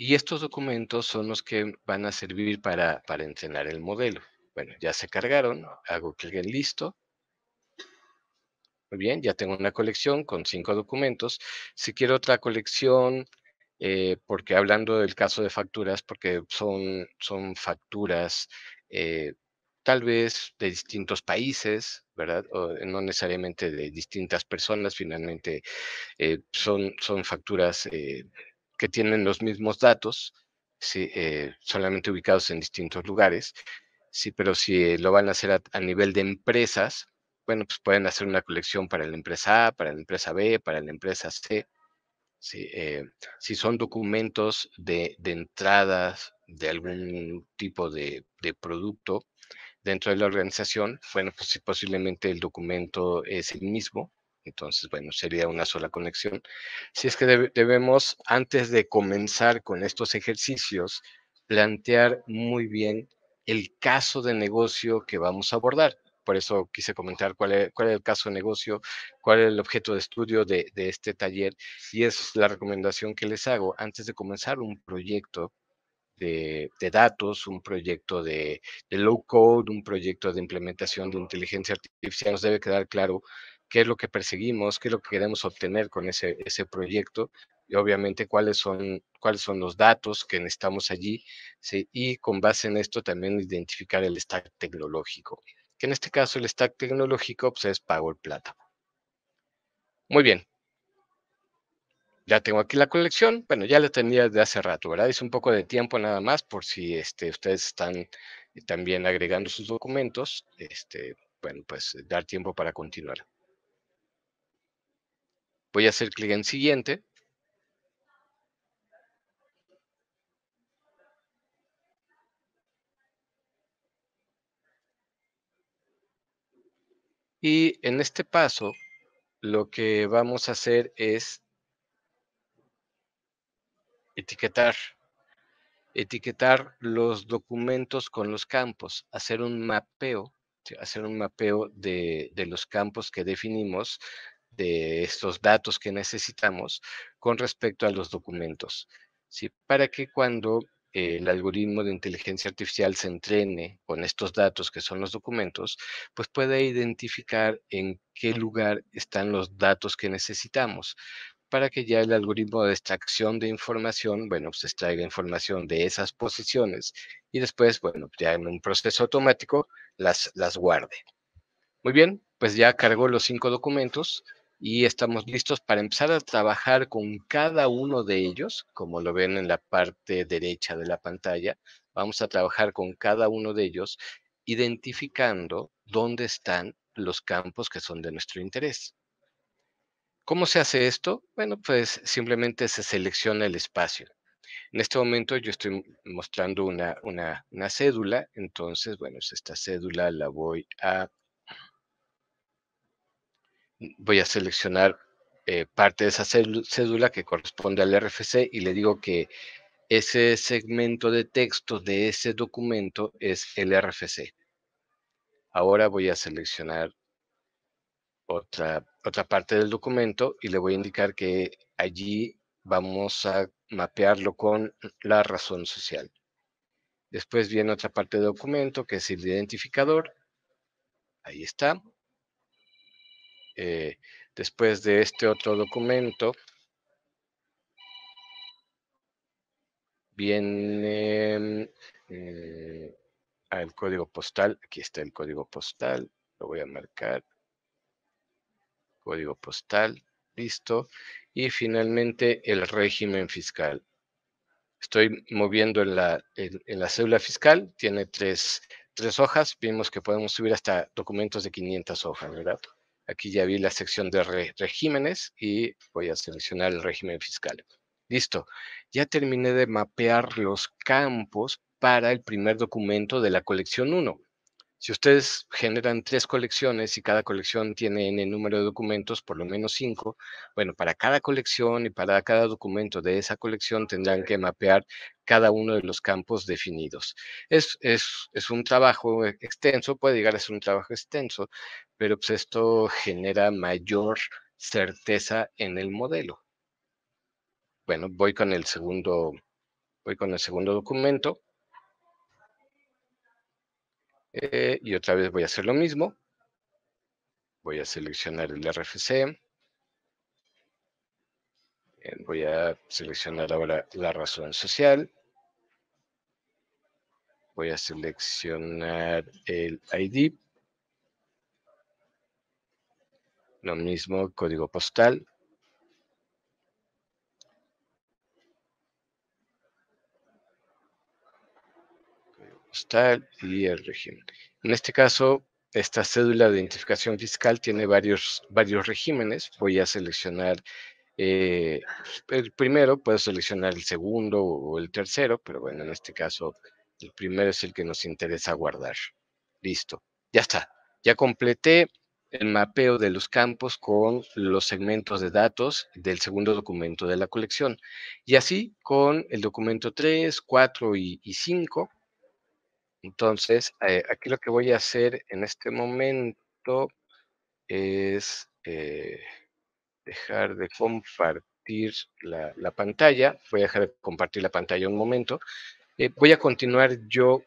Y estos documentos son los que van a servir para, entrenar el modelo. Bueno, ya se cargaron, hago clic en listo. Muy bien, ya tengo una colección con cinco documentos. Si quiero otra colección, eh, porque hablando del caso de facturas, porque son, son facturas eh, tal vez de distintos países, ¿verdad? no necesariamente de distintas personas, finalmente eh, son, son facturas que tienen los mismos datos, sí, eh, solamente ubicados en distintos lugares. Sí, pero si lo van a hacer a, nivel de empresas, bueno, pues pueden hacer una colección para la empresa A, para la empresa B, para la empresa C. Eh, si son documentos de, entradas de algún tipo de, de producto dentro de la organización, bueno, pues posiblemente el documento es el mismo, entonces, bueno, sería una sola conexión. Si es que debemos, antes de comenzar con estos ejercicios, plantear muy bien el caso de negocio que vamos a abordar. Por eso quise comentar cuál es, el caso de negocio, cuál es el objeto de estudio de, este taller y es la recomendación que les hago antes de comenzar un proyecto de, datos, un proyecto de, de, low code, un proyecto de implementación de inteligencia artificial. Nos debe quedar claro qué es lo que perseguimos, qué es lo que queremos obtener con ese, proyecto y obviamente cuáles son, cuáles son los datos que necesitamos allí y con base en esto también identificar el stack tecnológico, que en este caso el stack tecnológico pues, es pago el plata. Muy bien. Ya tengo aquí la colección. Bueno, ya la tenía de hace rato, ¿verdad? Es un poco de tiempo nada más por si este, ustedes están también agregando sus documentos. Este, bueno, pues dar tiempo para continuar. Voy a hacer clic en siguiente. Y en este paso, lo que vamos a hacer es etiquetar. Etiquetar los documentos con los campos, hacer un mapeo, hacer un mapeo de, de los campos que definimos de estos datos que necesitamos con respecto a los documentos, para que cuando eh, el algoritmo de inteligencia artificial se entrene con estos datos que son los documentos, pues pueda identificar en qué lugar están los datos que necesitamos para que ya el algoritmo de extracción de información, bueno, pues extraiga información de esas posiciones y después, bueno, ya en un proceso automático las, las guarde. Muy bien, pues ya cargó los cinco documentos y estamos listos para empezar a trabajar con cada uno de ellos, como lo ven en la parte derecha de la pantalla. Vamos a trabajar con cada uno de ellos identificando dónde están los campos que son de nuestro interés. ¿Cómo se hace esto? Bueno, pues simplemente se selecciona el espacio. En este momento yo estoy mostrando una, cédula, entonces, bueno, esta cédula la voy a voy a seleccionar eh, parte de esa cédula que corresponde al RFC y le digo que ese segmento de texto de ese documento es el RFC. Ahora voy a seleccionar otra, otra parte del documento y le voy a indicar que allí vamos a mapearlo con la razón social. Después viene otra parte del documento que es el identificador. Ahí está. Eh, después de este otro documento viene mm, eh, ah, el al código postal. Aquí está el código postal. Lo voy a marcar. Código postal. Listo. Y finalmente el régimen fiscal. Estoy moviendo en la, en, fiscal. Tiene tres, hojas. Vimos que podemos subir hasta documentos de 500 hojas, ¿verdad? Aquí ya vi la sección de regímenes y voy a seleccionar el régimen fiscal. Listo, ya terminé de mapear los campos para el primer documento de la colección 1. Si ustedes generan tres colecciones y cada colección tiene n número de documentos, por lo menos cinco, bueno, para cada colección y para cada documento de esa colección tendrán que mapear cada uno de los campos definidos. Es, un trabajo e, extenso, puede llegar a ser un trabajo extenso, pero pues esto genera mayor certeza en el modelo. Bueno, voy con el segundo, voy con el segundo documento. Eh, y otra vez voy a hacer lo mismo. Voy a seleccionar el RFC. Eh, voy a seleccionar ahora la razón social. Voy a seleccionar el ID. Lo mismo, código postal. y el régimen. En este caso, esta cédula de identificación fiscal tiene varios, varios regímenes. Voy a seleccionar eh, el primero, puedo seleccionar el segundo o el tercero, pero bueno, en este caso el primero es el que nos interesa guardar. Listo, ya está. Ya completé el mapeo de los campos con los segmentos de datos del segundo documento de la colección. Y así con el documento 3, 4 y, y 5 entonces, eh, aquí lo que voy a hacer en este momento es eh, dejar de compartir la, pantalla. Voy a dejar de compartir la pantalla un momento. Eh, voy a continuar yo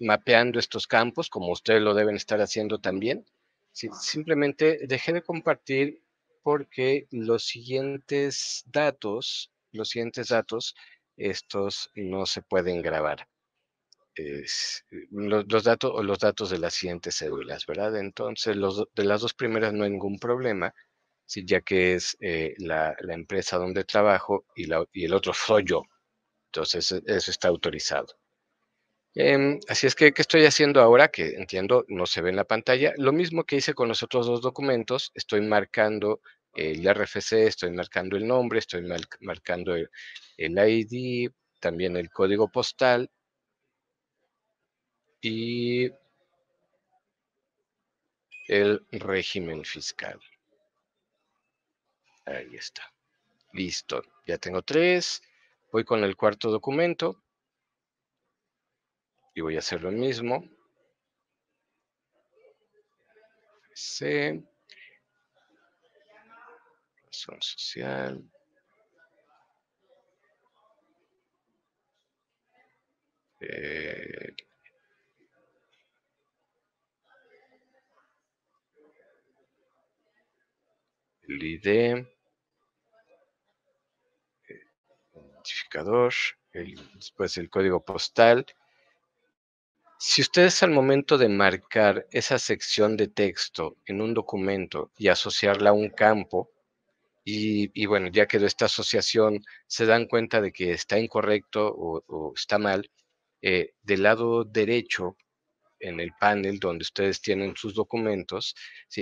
mapeando estos campos, como ustedes lo deben estar haciendo también. simplemente dejé de compartir porque los siguientes datos, los siguientes datos, estos no se pueden grabar. Eh, los, datos, los datos de las siguientes cédulas, ¿verdad? Entonces, los, de las dos primeras no hay ningún problema, ya que es eh, la, empresa donde trabajo y, el otro soy yo. Entonces, e, eso está autorizado. Em, así es que, ¿qué estoy haciendo ahora? Que entiendo, no se ve en la pantalla. Lo mismo que hice con los otros dos documentos, estoy marcando el RFC, estoy marcando el nombre, estoy marcando el ID, también el código postal y el régimen fiscal. Ahí está. Listo. Ya tengo tres. Voy con el cuarto documento. Y voy a hacer lo mismo. C. Razón social. Eh, ID, identificador, el, después pues, el código postal. Si ustedes al momento de marcar esa sección de texto en un documento y asociarla a un campo, y, bueno, ya quedó esta asociación, se dan cuenta de que está incorrecto o, está mal, eh, del lado derecho en el panel donde ustedes tienen sus documentos,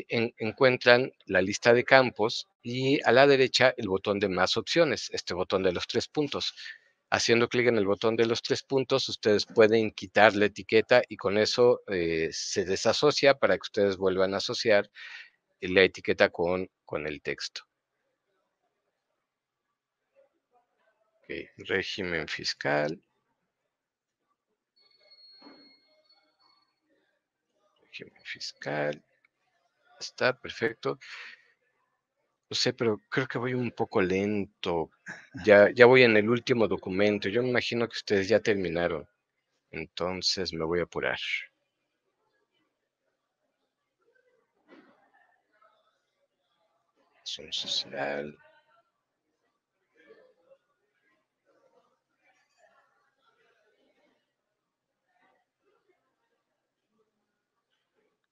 encuentran la lista de campos y a la derecha el botón de más opciones, este botón de los tres puntos. Haciendo clic en el botón de los tres puntos, ustedes pueden quitar la etiqueta y con eso eh, se desasocia para que ustedes vuelvan a asociar la etiqueta con, con el texto. Régimen fiscal. fiscal. Está perfecto. No sé, pero creo que voy un poco lento. Ya, ya voy en el último documento. Yo me imagino que ustedes ya terminaron. Entonces me voy a apurar. Social.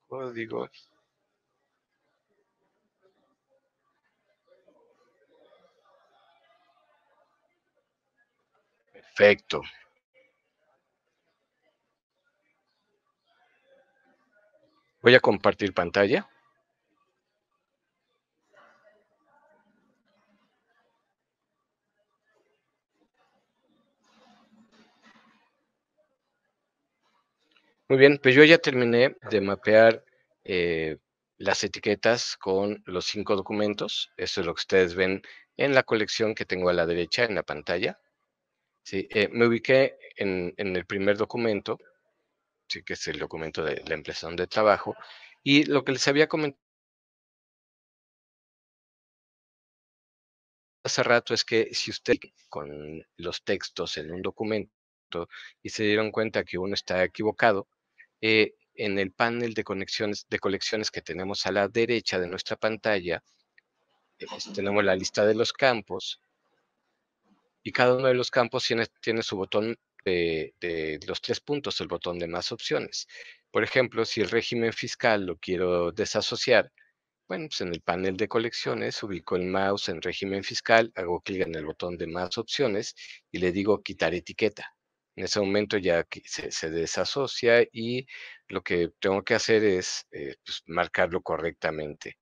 códigos oh, Perfecto. Voy a compartir pantalla. Muy bien, pues yo ya terminé de mapear eh, las etiquetas con los cinco documentos. Eso es lo que ustedes ven en la colección que tengo a la derecha en la pantalla. Sí, eh, me ubiqué en, el primer documento, que es el documento de la empresa donde trabajo, y lo que les había comentado hace rato es que si usted con los textos en un documento y se dieron cuenta que uno está equivocado, eh, en el panel de conexiones de colecciones que tenemos a la derecha de nuestra pantalla, tenemos la lista de los campos y cada uno de los campos tiene, tiene su botón de, de, los tres puntos, el botón de más opciones. Por ejemplo, si el régimen fiscal lo quiero desasociar, bueno, pues en el panel de colecciones ubico el mouse en régimen fiscal, hago clic en el botón de más opciones y le digo quitar etiqueta en ese momento ya se, desasocia y lo que tengo que hacer es eh, pues, marcarlo correctamente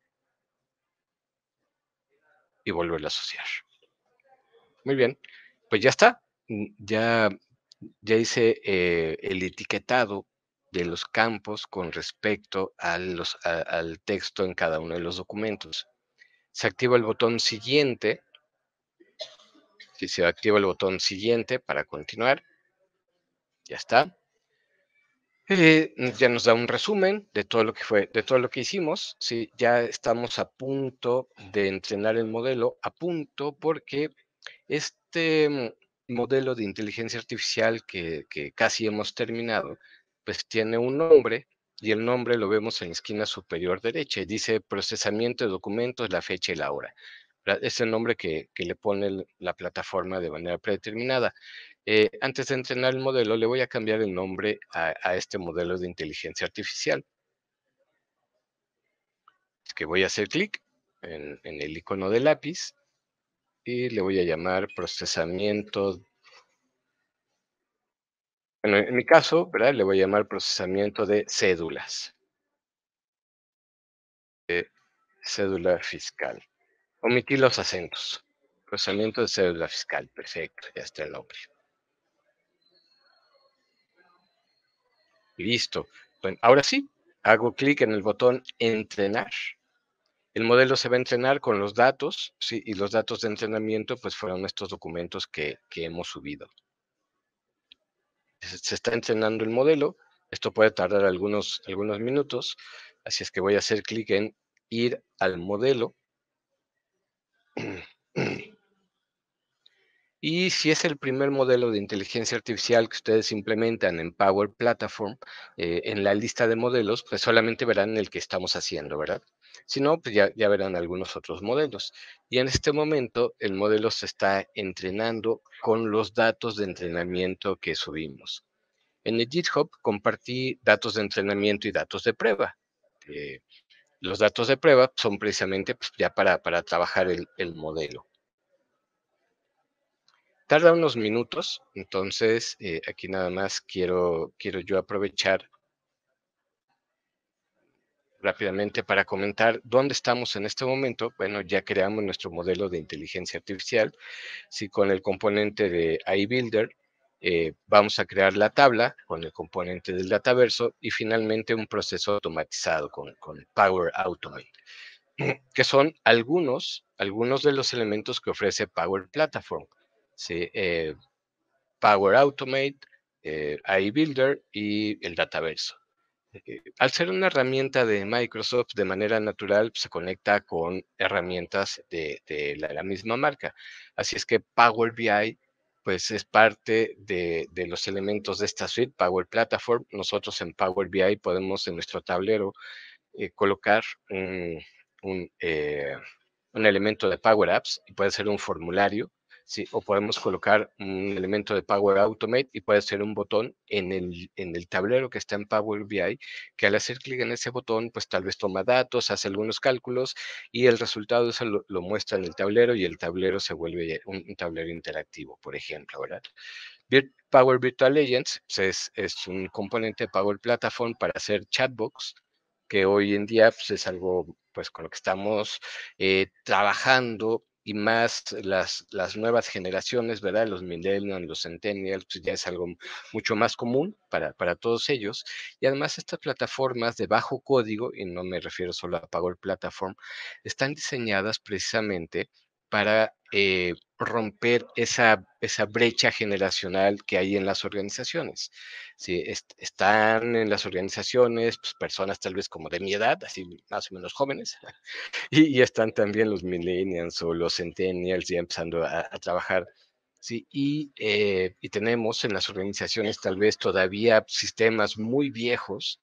y volverlo a asociar. Muy bien, pues ya está. Mm, ya, ya hice eh, el etiquetado de los campos con respecto al texto en cada uno de los documentos. Se activa el botón siguiente. Si se activa el botón siguiente para continuar, ya está. Eh, ya nos da un resumen de todo lo que fue, de todo lo que hicimos. Sí, ya estamos a punto de entrenar el modelo, a punto porque este modelo de inteligencia artificial que, casi hemos terminado, pues tiene un nombre y el nombre lo vemos en la esquina superior derecha dice procesamiento de documentos, la fecha y la hora. Es el nombre que le pone la plataforma de manera predeterminada. Eh, antes de entrenar el modelo, le voy a cambiar el nombre a, este modelo de inteligencia artificial. Es que voy a hacer clic en, el icono de lápiz y le voy a llamar procesamiento bueno, en mi caso, ¿verdad? Le voy a llamar procesamiento de cédulas. Eh, cédula fiscal. Omití los acentos. Procesamiento de cédula fiscal. Perfecto, ya está el nombre. Listo. Bueno, ahora sí, hago clic en el botón entrenar. El modelo se va a entrenar con los datos, y los datos de entrenamiento pues fueron estos documentos que, hemos subido. Se está entrenando el modelo, esto puede tardar algunos, algunos minutos, así es que voy a hacer clic en ir al modelo. Y si es el primer modelo de inteligencia artificial que ustedes implementan en Power Platform, eh, en la lista de modelos, pues solamente verán el que estamos haciendo, ¿verdad? Si no, pues ya, verán algunos otros modelos. Y en este momento el modelo se está entrenando con los datos de entrenamiento que subimos. En el GitHub compartí datos de entrenamiento y datos de prueba. los datos de prueba son precisamente pues, ya para, trabajar el modelo. Tarda unos minutos, entonces eh, aquí nada más quiero, quiero yo aprovechar rápidamente para comentar dónde estamos en este momento. Bueno, ya creamos nuestro modelo de inteligencia artificial. Si con el componente de iBuilder Builder eh, vamos a crear la tabla con el componente del dataverso y finalmente un proceso automatizado con, Power Automate, que son algunos, algunos de los elementos que ofrece Power Platform. Eh, Power Automate, eh, iBuilder y el Dataverso. Eh, eh, al ser una herramienta de Microsoft, de manera natural se conecta con herramientas de, la, misma marca. Así es que Power BI pues es parte de, los elementos de esta suite, Power Platform. Nosotros en Power BI podemos en nuestro tablero colocar un, elemento de Power Apps, y puede ser un formulario, o podemos colocar un elemento de Power Automate y puede ser un botón en el, en el tablero que está en Power BI, que al hacer clic en ese botón, pues tal vez toma datos, hace algunos cálculos y el resultado eso lo, muestra en el tablero y el tablero se vuelve un, tablero interactivo, por ejemplo, ¿verdad? Power Virtual Agents pues, es, es, un componente de Power Platform para hacer chatbots que hoy en día pues, es algo pues, con lo que estamos eh, trabajando y más las, las nuevas generaciones, ¿verdad? Los millennials, los centennials, pues ya es algo mucho más común para, todos ellos. Y además estas plataformas de bajo código, y no me refiero solo a Power Platform, están diseñadas precisamente para eh, romper esa, esa brecha generacional que hay en las organizaciones. Sí, están en las organizaciones pues, personas tal vez como de mi edad, así más o menos jóvenes, y, están también los millennials o los centennials ya empezando a, trabajar. Sí, y, eh, y, tenemos en las organizaciones tal vez todavía sistemas muy viejos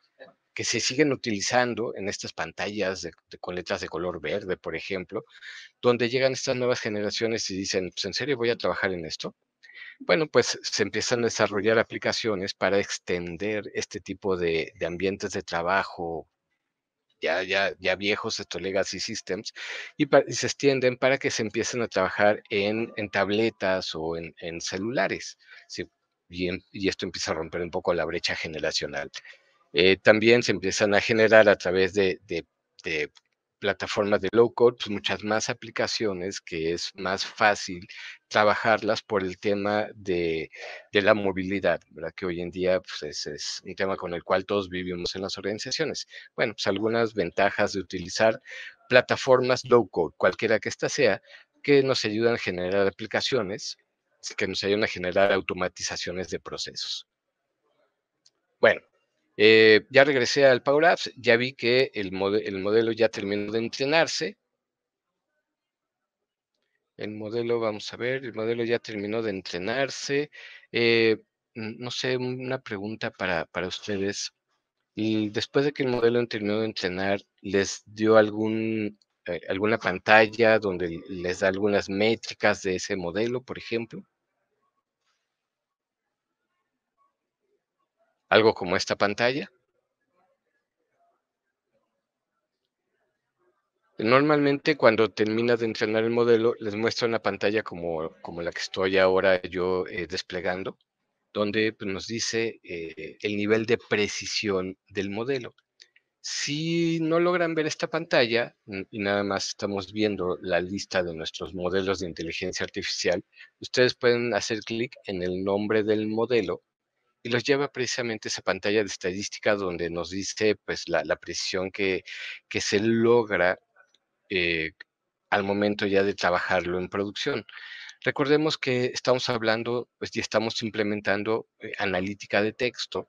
que se siguen utilizando en estas pantallas con letras de color verde, por ejemplo, donde llegan estas nuevas generaciones y dicen, pues, en serio voy a trabajar en esto. Bueno, pues se empiezan a desarrollar aplicaciones para extender este tipo de, ambientes de trabajo ya, ya, ya, viejos, estos legacy systems, y, se extienden para que se empiecen a trabajar en, tabletas o en, celulares. y esto empieza a romper un poco la brecha generacional. Eh, también se empiezan a generar a través de, plataformas de low code, pues, muchas más aplicaciones que es más fácil trabajarlas por el tema de, la movilidad, ¿verdad? que hoy en día pues, es, es, un tema con el cual todos vivimos en las organizaciones. Bueno, pues algunas ventajas de utilizar plataformas low code, cualquiera que ésta sea, que nos ayudan a generar aplicaciones, que nos ayudan a generar automatizaciones de procesos. Bueno, eh, ya regresé al Power Apps, ya vi que el, modelo ya terminó de entrenarse. El modelo, vamos a ver, el modelo ya terminó de entrenarse. Eh, no sé, una pregunta para, ustedes. Y después de que el modelo terminó de entrenar, ¿les dio eh, alguna pantalla donde les da algunas métricas de ese modelo, por ejemplo? algo como esta pantalla. Normalmente cuando termina de entrenar el modelo, les muestro una pantalla como, la que estoy ahora yo eh, desplegando, donde pues, nos dice eh, el nivel de precisión del modelo. Si no logran ver esta pantalla y nada más estamos viendo la lista de nuestros modelos de inteligencia artificial, ustedes pueden hacer clic en el nombre del modelo y los lleva precisamente esa pantalla de estadística donde nos dice pues la, precisión que, se logra eh, al momento ya de trabajarlo en producción. Recordemos que estamos hablando pues, y estamos implementando eh, analítica de texto,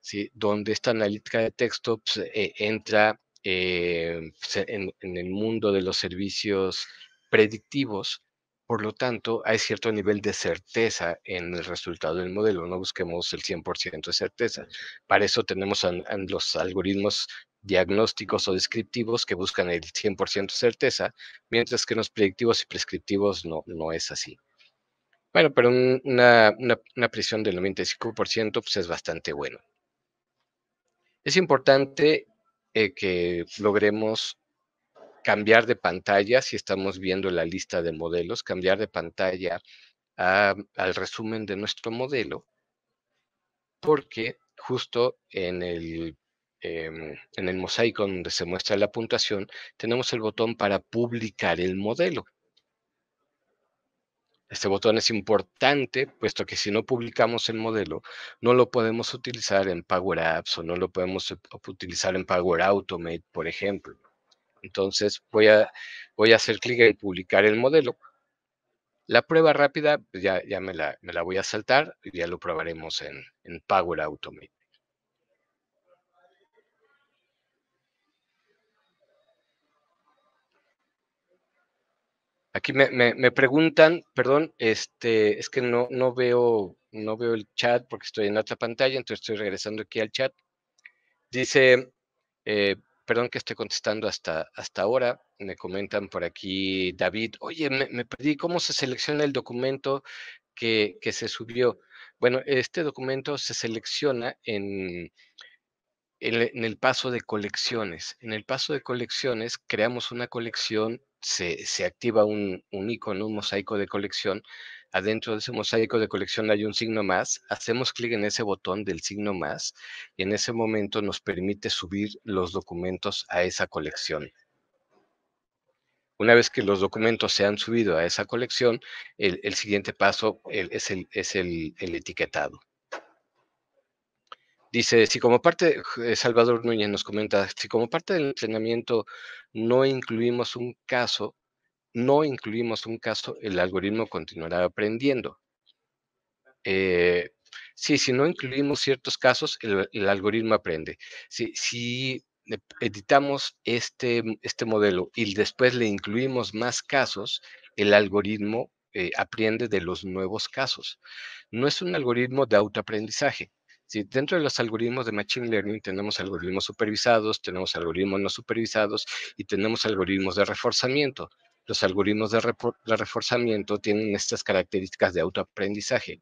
¿sí? donde esta analítica de texto pues, e, entra eh, pues, en, el mundo de los servicios predictivos, por lo tanto, hay cierto nivel de certeza en el resultado del modelo. No busquemos el 100% de certeza. Para eso tenemos los algoritmos diagnósticos o descriptivos que buscan el 100% de certeza, mientras que en los predictivos y prescriptivos no, no es así. Bueno, pero una, una, presión del 95% pues es bastante bueno. Es importante eh, que logremos cambiar de pantalla, si estamos viendo la lista de modelos, cambiar de pantalla al resumen de nuestro modelo, porque justo en em, en el mosaico donde se muestra la puntuación, tenemos el botón para publicar el modelo. Este botón es importante, puesto que si no publicamos el modelo, no lo podemos utilizar en Power Apps o no lo podemos utilizar en Power Automate, por ejemplo. Entonces voy a, voy a hacer clic en publicar el modelo. La prueba rápida pues, ya, ya me, la, voy a saltar y ya lo probaremos en, en Power Automate. Aquí me, preguntan, perdón, este, es que no, no, veo, no veo el chat porque estoy en otra pantalla, entonces estoy regresando aquí al chat. Dice, eh, perdón que esté contestando hasta, hasta ahora. Me comentan por aquí, David, oye, me, me perdí cómo se selecciona el documento que, se subió. Bueno, este documento se selecciona en, en, el paso de colecciones. En el paso de colecciones creamos una colección, se, activa un, un icono, un mosaico de colección adentro de ese mosaico de colección hay un signo más, hacemos clic en ese botón del signo más y en ese momento nos permite subir los documentos a esa colección. Una vez que los documentos se han subido a esa colección, el, siguiente paso es, el, el etiquetado. Dice, si como parte, eh, Salvador Núñez nos comenta, si como parte del entrenamiento no incluimos un caso, no incluimos un caso, el algoritmo continuará aprendiendo. Eh, sí, si no incluimos ciertos casos, el, algoritmo aprende. Si, e, editamos este, este, modelo y después le incluimos más casos, el algoritmo eh, aprende de los nuevos casos. No es un algoritmo de autoaprendizaje. dentro de los algoritmos de Machine Learning tenemos algoritmos supervisados, tenemos algoritmos no supervisados y tenemos algoritmos de reforzamiento. Los algoritmos de, reforzamiento tienen estas características de autoaprendizaje.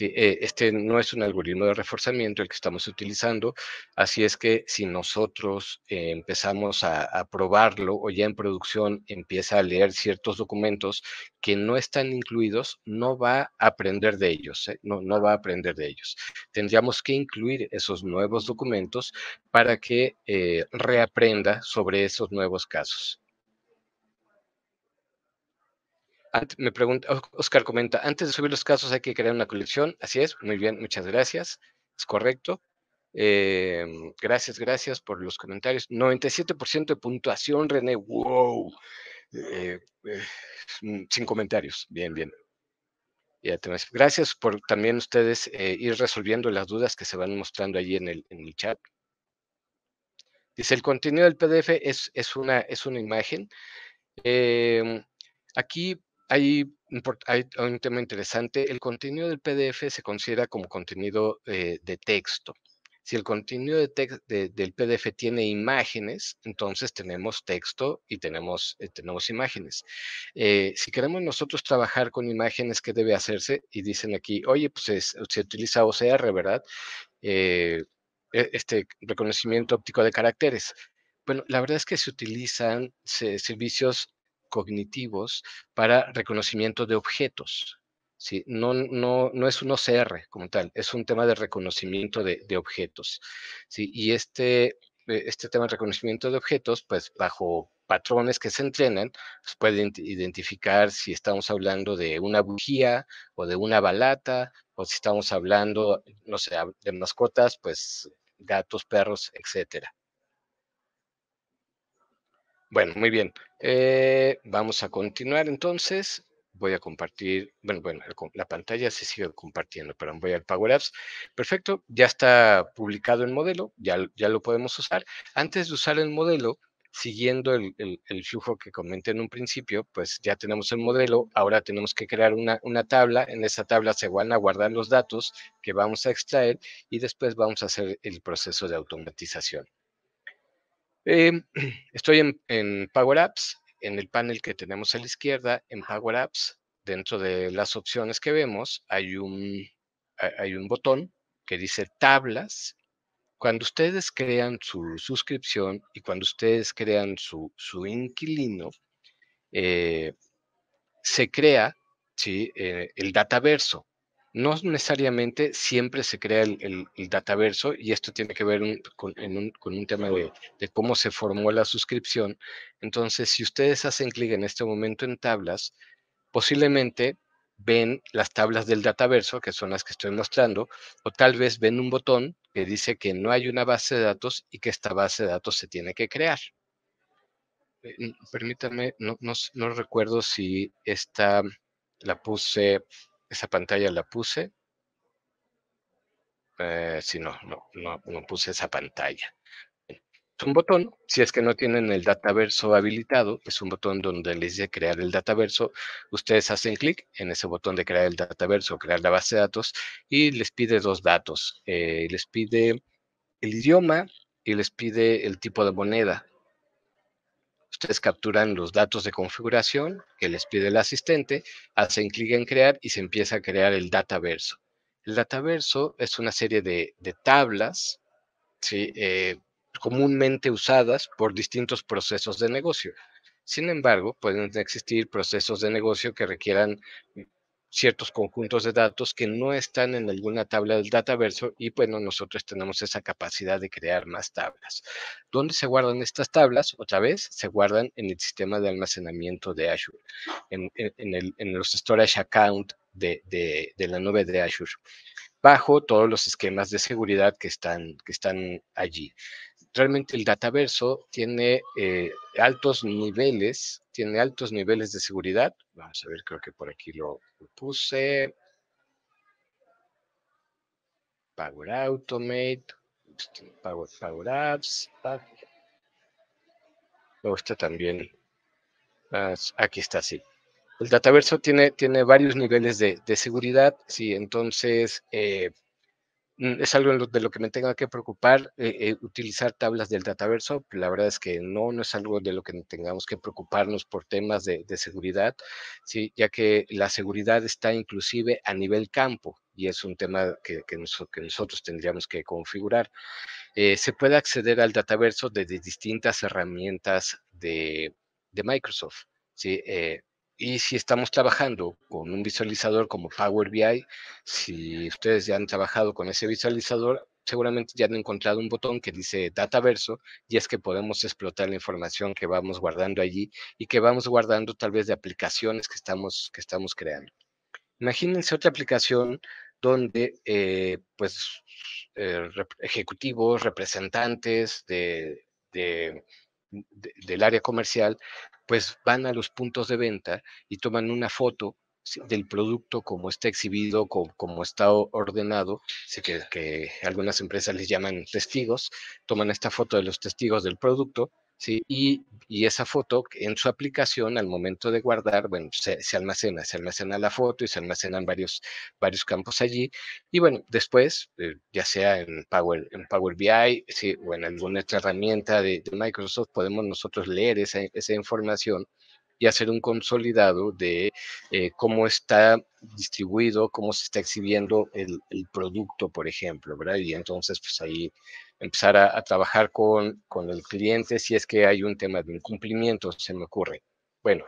Eh, este no es un algoritmo de reforzamiento el que estamos utilizando, así es que si nosotros eh, empezamos a, probarlo o ya en producción empieza a leer ciertos documentos que no están incluidos, no va a aprender de ellos, ¿eh? no, va a aprender de ellos. Tendríamos que incluir esos nuevos documentos para que reaprenda sobre esos nuevos casos. me pregunta, Oscar comenta, antes de subir los casos hay que crear una colección. Así es, muy bien, muchas gracias. Es correcto. Em, gracias, gracias por los comentarios. 97% de puntuación, René. Wow. Eh, eh, mm, sin comentarios. Bien, bien. Ya Gracias por también ustedes eh, ir resolviendo las dudas que se van mostrando allí en el, en el chat. Dice, el contenido del PDF es, es, una, es una imagen. Em, aquí hay, hay, un tema interesante. El contenido del PDF se considera como contenido eh, de texto. Si el contenido de del PDF tiene imágenes, entonces tenemos texto y tenemos, eh, tenemos imágenes. Eh, si queremos nosotros trabajar con imágenes, ¿qué debe hacerse? Y dicen aquí, oye, pues se utiliza OCR, ¿verdad? E, este reconocimiento óptico de caracteres. Bueno, la verdad es que se utilizan se, servicios cognitivos para reconocimiento de objetos. ¿sí? No, no, no es un OCR como tal, es un tema de reconocimiento de, objetos. ¿sí? Y este, eh, este tema de reconocimiento de objetos, pues bajo patrones que se entrenan, pues pueden identificar si estamos hablando de una bujía o de una balata, o si estamos hablando, no sé, de mascotas, pues gatos, perros, etcétera. Bueno, muy bien. Eh, vamos a continuar entonces. Voy a compartir, bueno, bueno, la pantalla se sigue compartiendo, pero voy al Power Apps. Perfecto, ya está publicado el modelo, ya, ya lo podemos usar. Antes de usar el modelo, siguiendo el, flujo que comenté en un principio, pues ya tenemos el modelo, ahora tenemos que crear una, una, tabla, en esa tabla se van a guardar los datos que vamos a extraer y después vamos a hacer el proceso de automatización. Em, estoy en, Power Apps, en el panel que tenemos a la izquierda, en Power Apps, dentro de las opciones que vemos, hay un, hay un botón que dice tablas. Cuando ustedes crean su suscripción y cuando ustedes crean su, su inquilino, eh, se crea eh, el dataverso no necesariamente siempre se crea el, dataverso y esto tiene que ver con, un, tema de, cómo se formó la suscripción. Entonces, si ustedes hacen clic en este momento en tablas, posiblemente ven las tablas del dataverso, que son las que estoy mostrando, o tal vez ven un botón que dice que no hay una base de datos y que esta base de datos se tiene que crear. Eh, Permítanme, no, no recuerdo si esta la puse esa pantalla la puse. Eh, si no, no, no, puse esa pantalla. Es un botón, si es que no tienen el dataverso habilitado, es un botón donde les dice crear el dataverso. Ustedes hacen clic en ese botón de crear el dataverso, crear la base de datos, y les pide dos datos. Eh, les pide el idioma y les pide el tipo de moneda. Ustedes capturan los datos de configuración que les pide el asistente, hacen clic en crear y se empieza a crear el dataverso. El dataverso es una serie de, tablas eh, comúnmente usadas por distintos procesos de negocio. Sin embargo, pueden existir procesos de negocio que requieran ciertos conjuntos de datos que no están en alguna tabla del dataverso y bueno, nosotros tenemos esa capacidad de crear más tablas. ¿Dónde se guardan estas tablas? Otra vez, se guardan en el sistema de almacenamiento de Azure, en, los storage account de, la nube de Azure, bajo todos los esquemas de seguridad que están, que están allí realmente el dataverso tiene eh, altos niveles, tiene altos niveles de seguridad. Vamos a ver, creo que por aquí lo, puse. Power Automate, Power, Apps. Ah. Luego está también. Ah, aquí está, sí. El dataverso tiene, tiene varios niveles de, seguridad, sí, entonces eh, Mm, es algo de lo que me tenga que preocupar, eh, eh, utilizar tablas del dataverso. La verdad es que no, no es algo de lo que tengamos que preocuparnos por temas de, seguridad, ¿sí? ya que la seguridad está inclusive a nivel campo y es un tema que, nosotros tendríamos que configurar. Eh, se puede acceder al dataverso desde distintas herramientas de, de Microsoft. ¿sí? Y si estamos trabajando con un visualizador como Power BI, si ustedes ya han trabajado con ese visualizador, seguramente ya han encontrado un botón que dice Dataverso y es que podemos explotar la información que vamos guardando allí y que vamos guardando tal vez de aplicaciones que estamos, que estamos creando. Imagínense otra aplicación donde eh, pues, eh, ejecutivos, representantes del área comercial pues van a los puntos de venta y toman una foto del producto como está exhibido, como, está ordenado, sé que algunas empresas les llaman testigos, toman esta foto de los testigos del producto ¿sí? Y, esa foto en su aplicación, al momento de guardar, bueno, se, almacena, se almacena la foto y se almacenan varios, varios campos allí. Y bueno, después, eh, ya sea en Power, en Power BI sí, o en alguna otra herramienta de, Microsoft, podemos nosotros leer esa información y hacer un consolidado de eh, cómo está distribuido, cómo se está exhibiendo el, producto, por ejemplo, ¿verdad? Y entonces, pues ahí empezar a, trabajar con, el cliente si es que hay un tema de incumplimiento, se me ocurre. Bueno,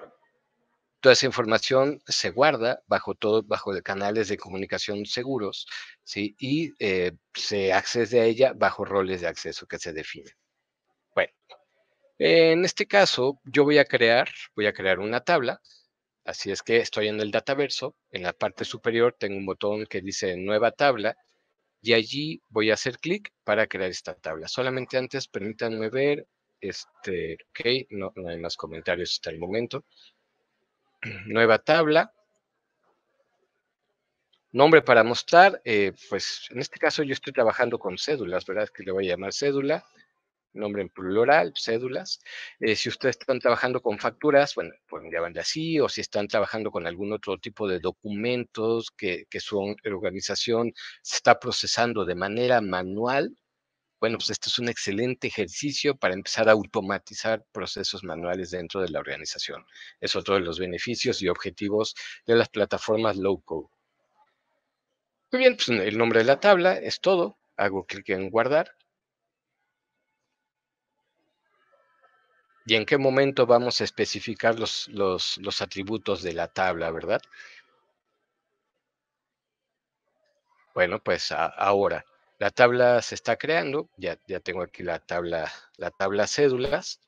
toda esa información se guarda bajo todo, bajo canales de comunicación seguros, ¿sí? Y eh, se accede a ella bajo roles de acceso que se definen. Bueno, en este caso, yo voy a crear, voy a crear una tabla. Así es que estoy en el dataverso. En la parte superior tengo un botón que dice nueva tabla y allí voy a hacer clic para crear esta tabla. Solamente antes permítanme ver, este, ok, no, hay más comentarios hasta el momento. Nueva tabla. Nombre para mostrar, eh, pues en este caso yo estoy trabajando con cédulas, ¿verdad? Que le voy a llamar cédula nombre en plural, cédulas. Eh, si ustedes están trabajando con facturas, bueno, pueden de así, o si están trabajando con algún otro tipo de documentos que, su eh, organización se está procesando de manera manual, bueno, pues este es un excelente ejercicio para empezar a automatizar procesos manuales dentro de la organización. Es otro de los beneficios y objetivos de las plataformas low code. Muy bien, pues el nombre de la tabla es todo. Hago clic en guardar. y en qué momento vamos a especificar los, atributos de la tabla, ¿verdad? Bueno, pues ahora la tabla se está creando, ya, ya tengo aquí la tabla, la tabla cédulas.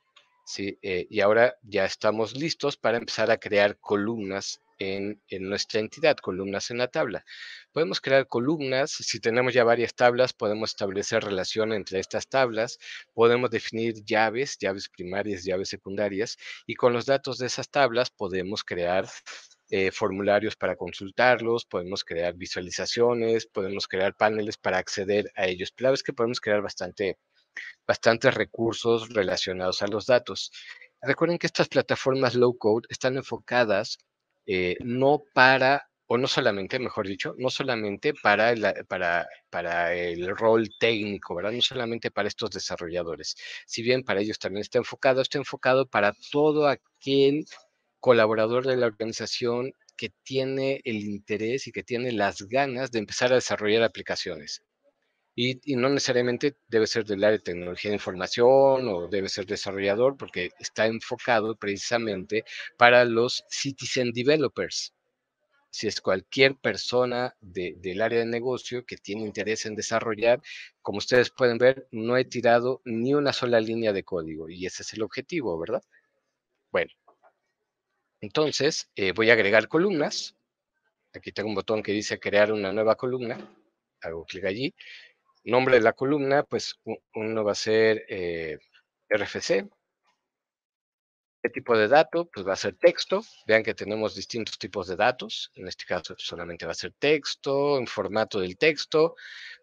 Eh, y ahora ya estamos listos para empezar a crear columnas en, nuestra entidad, columnas en la tabla. Podemos crear columnas, si tenemos ya varias tablas, podemos establecer relación entre estas tablas, podemos definir llaves, llaves primarias, llaves secundarias, y con los datos de esas tablas podemos crear eh, formularios para consultarlos, podemos crear visualizaciones, podemos crear paneles para acceder a ellos. La que podemos crear bastante bastantes recursos relacionados a los datos. Recuerden que estas plataformas low code están enfocadas eh, no para, o no solamente, mejor dicho, no solamente para, para, para el rol técnico, ¿verdad? No solamente para estos desarrolladores. Si bien para ellos también está enfocado, está enfocado para todo aquel colaborador de la organización que tiene el interés y que tiene las ganas de empezar a desarrollar aplicaciones y, no necesariamente debe ser del área de tecnología de información o debe ser desarrollador porque está enfocado precisamente para los citizen developers. Si es cualquier persona del área de negocio que tiene interés en desarrollar, como ustedes pueden ver, no he tirado ni una sola línea de código y ese es el objetivo, ¿verdad? Bueno, entonces eh, voy a agregar columnas. Aquí tengo un botón que dice crear una nueva columna. Hago clic allí nombre de la columna, pues uno va a ser eh, RFC. ¿Qué este tipo de dato? Pues va a ser texto. Vean que tenemos distintos tipos de datos. En este caso solamente va a ser texto, en formato del texto.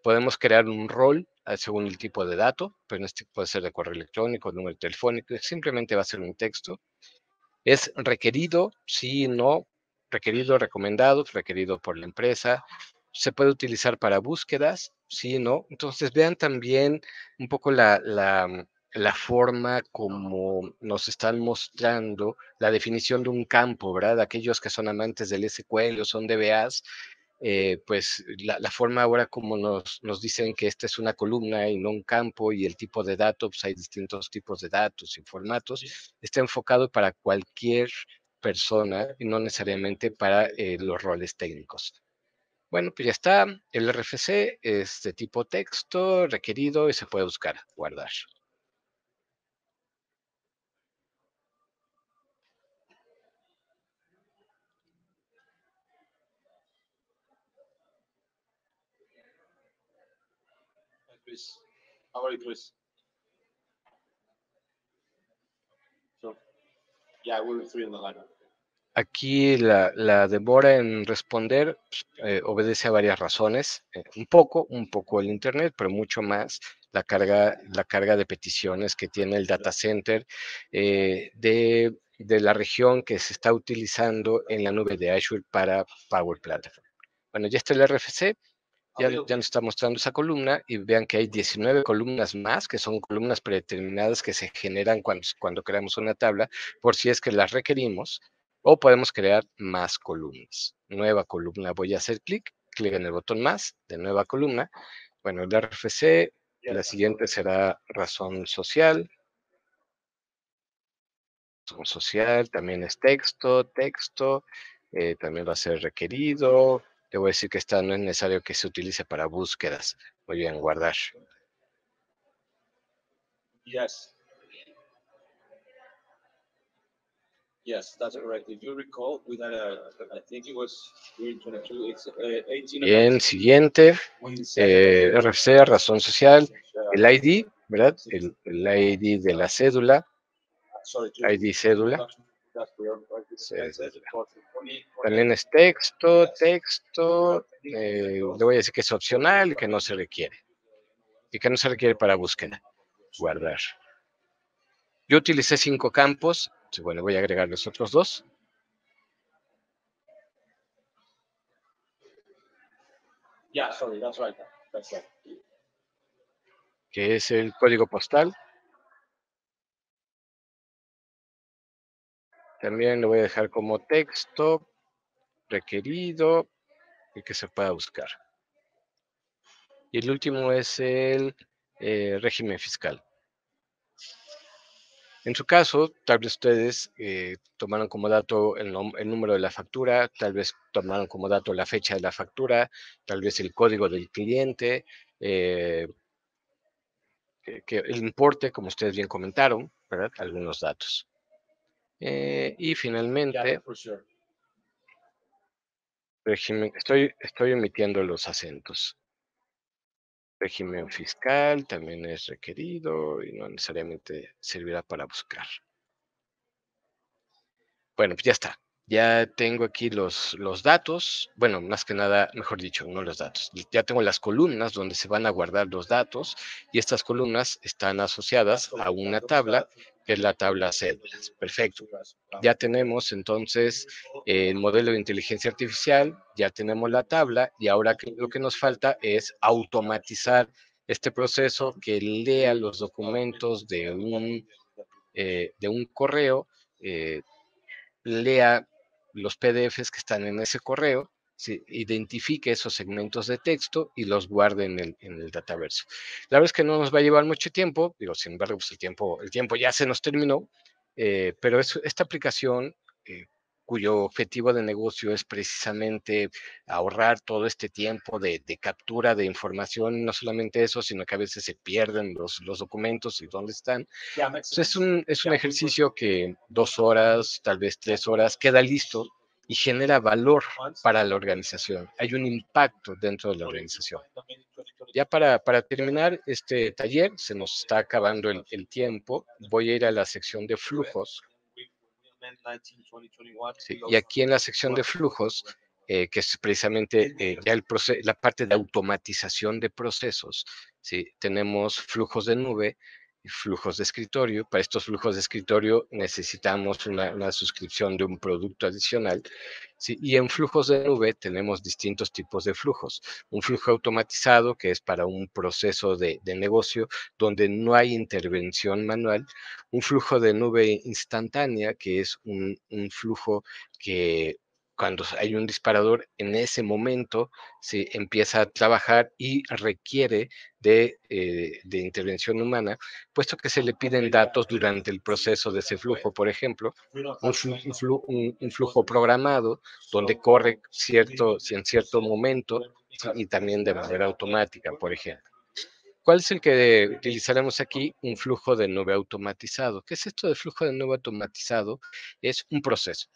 Podemos crear un rol ah, según el tipo de dato, pero este puede ser de correo electrónico, número telefónico, simplemente va a ser un texto. Es requerido, sí, no, requerido, recomendado, requerido por la empresa, se puede utilizar para búsquedas, ¿sí? ¿No? Entonces vean también un poco mm, la, forma como nos están mostrando la definición de un campo, ¿verdad? Aquellos que son amantes del SQL o son DBAs, eh, pues la, forma ahora como nos, dicen que esta es una columna y no un campo y el tipo de datos, pues, hay distintos tipos de datos y formatos, está enfocado para cualquier persona y no necesariamente para eh, los roles técnicos. Bueno, pues ya está el RFC, es de tipo texto, requerido y se puede buscar, guardar. Ah, Chris? So, yeah, we're in the Aquí la, demora en responder pues, eh, obedece a varias razones. Eh, un poco, un poco el Internet, pero mucho más la carga, la carga de peticiones que tiene el data center eh, de, la región que se está utilizando en la nube de Azure para Power Platform. Bueno, ya está el RFC, ah, ya, ya nos está mostrando esa columna y vean que hay 19 columnas más, que son columnas predeterminadas que se generan cuando, cuando creamos una tabla, por si es que las requerimos o podemos crear más columnas. Nueva columna, voy a hacer clic, clic en el botón más de nueva columna. Bueno, el RFC, la siguiente será razón social. Razón social, también es texto, texto, eh, también va a ser requerido. Te voy a decir que esta no es necesario que se utilice para búsquedas. Voy a guardar. Yes. Yes, that's uh, Bien, siguiente. Eh, RFC, razón social, el ID, ¿verdad? El, ID de la cédula. Ah, ID cédula. También es texto, texto. Eh, le voy a decir que es opcional, que no se requiere. Y que no se requiere para búsqueda. Guardar. Yo utilicé cinco campos bueno, voy a agregar los otros dos. Ya, sorry, that's right. That's Que es el código postal. También lo voy a dejar como texto requerido y que se pueda buscar. Y el último es el eh, régimen fiscal. En su caso, tal vez ustedes eh, tomaron como dato el, número de la factura, tal vez tomaron como dato la fecha de la factura, tal vez el código del cliente, eh, el importe, como ustedes bien comentaron, algunos datos. Eh, y finalmente, estoy, estoy omitiendo los acentos régimen fiscal también es requerido y no necesariamente servirá para buscar. Bueno, pues ya está. Ya tengo aquí los, los datos. Bueno, más que nada, mejor dicho, no los datos. Ya tengo las columnas donde se van a guardar los datos y estas columnas están asociadas a una tabla que es la tabla células. Perfecto. Ya tenemos entonces el modelo de inteligencia artificial, ya tenemos la tabla y ahora lo que nos falta es automatizar este proceso que lea los documentos de un, eh, de un correo, eh, lea los PDFs que están en ese correo se identifique esos segmentos de texto y los guarde en el, en dataverso. La verdad es que no nos va a llevar mucho tiempo, digo, sin embargo, pues, el tiempo, el tiempo ya se nos terminó, eh, pero es, esta aplicación, eh, cuyo objetivo de negocio es precisamente ahorrar todo este tiempo de, captura de información, no solamente eso, sino que a veces se pierden los, los documentos y dónde están. es un, pues, pues. ejercicio que dos horas, tal vez tres horas, queda listo y genera valor para la organización. Hay un impacto dentro de la organización. Ya para, terminar este taller, se nos está acabando el, tiempo. Voy a ir a la sección de flujos. y aquí en la sección de flujos, eh, que es precisamente eh, el la parte de automatización de procesos, si tenemos flujos de nube flujos de escritorio. Para estos flujos de escritorio necesitamos una, suscripción de un producto adicional. Y en flujos de nube tenemos distintos tipos de flujos. Un flujo automatizado, que es para un proceso de, negocio donde no hay intervención manual. Un flujo de nube instantánea, que es un flujo que cuando hay un disparador, en ese momento se empieza a trabajar y requiere de, eh, intervención humana, puesto que se le ah, piden datos durante el proceso de ese flujo. Por ejemplo, un, flujo, programado donde corre cierto, en cierto momento y también de manera automática, por ejemplo. ¿Cuál es el que utilizaremos aquí? Un flujo de nube automatizado. ¿Qué es esto de flujo de nube automatizado? Es un proceso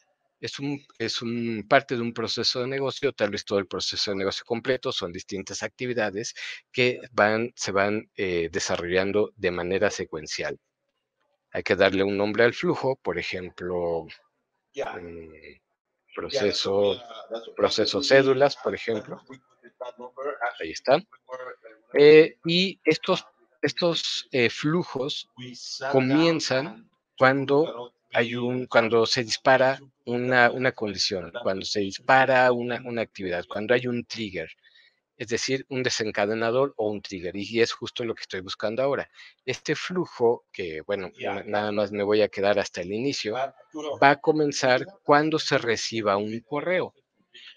es, un, es parte de un proceso de negocio, tal vez todo el proceso de negocio completo, son distintas actividades que van, se van eh, desarrollando de manera secuencial. Hay que darle un nombre al flujo, por ejemplo, mm, proceso, cédulas, por ejemplo. Ah, Ahí está. Eh, y estos, estos eh, flujos comienzan cuando hay un, cuando se dispara una, condición, cuando se dispara una, una actividad, cuando hay un trigger, es decir, un desencadenador o un trigger, y es justo lo que estoy buscando ahora. Este flujo, que bueno, nada más me voy a quedar hasta el inicio, va a comenzar cuando se reciba un correo.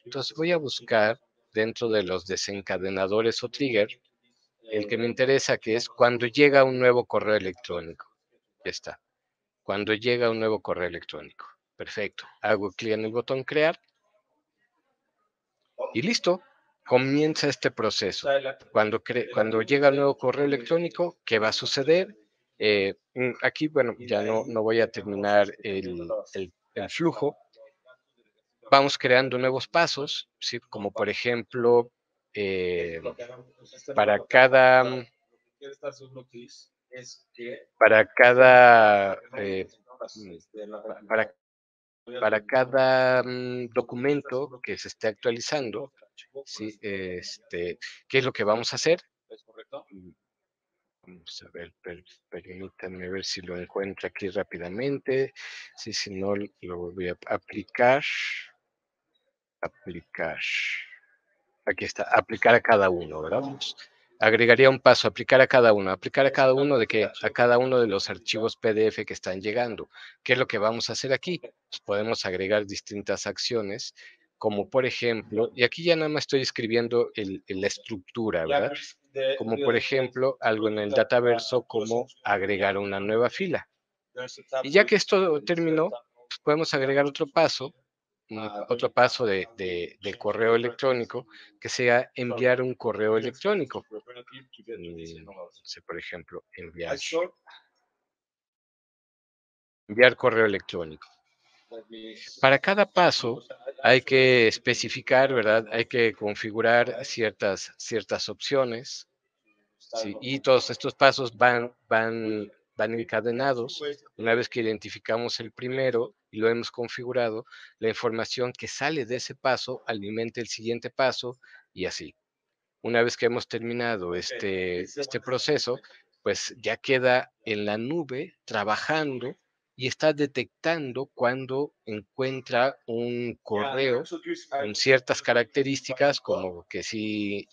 Entonces voy a buscar dentro de los desencadenadores o trigger el que me interesa, que es cuando llega un nuevo correo electrónico. Ya está cuando llega un nuevo correo electrónico. Perfecto. Hago clic en el botón crear y listo. Comienza este proceso. Cuando, cuando llega el nuevo correo electrónico, ¿qué va a suceder? Eh, mm, aquí, bueno, ya no, voy a terminar el, flujo. Vamos creando nuevos pasos, ¿sí? como por ejemplo, eh, pues, este para cada mm, para cada para, para cada documento que se esté actualizando, ¿sí? este, ¿qué es lo que vamos a hacer? Mm, vamos a ver, permítanme ver si lo encuentro aquí rápidamente. Sí, si no, lo voy a aplicar. Aplicar. Aquí está, aplicar a cada uno, ¿verdad? Vamos agregaría un paso, aplicar a cada uno, aplicar a cada uno de que a cada uno de los archivos PDF que están llegando. ¿Qué es lo que vamos a hacer aquí? Pues, podemos agregar distintas acciones, como por ejemplo, y aquí ya nada más estoy escribiendo la estructura, ¿verdad? Como por ejemplo, algo en el dataverso como agregar una nueva fila. Y ya que esto terminó, podemos agregar otro paso Ah, otro paso de, correo electrónico que sea enviar un correo electrónico. Eh, por ejemplo, enviar, enviar correo electrónico. Para cada paso hay que especificar, ¿verdad? Hay que configurar ciertas, ciertas opciones. Y todos estos pasos van, van van encadenados. Pues, Una vez que identificamos el primero y lo hemos configurado, la información que sale de ese paso alimenta el siguiente paso y así. Una vez que hemos terminado este, este proceso, pues ya queda en la nube trabajando y está detectando cuando encuentra un correo con ciertas características, como que sí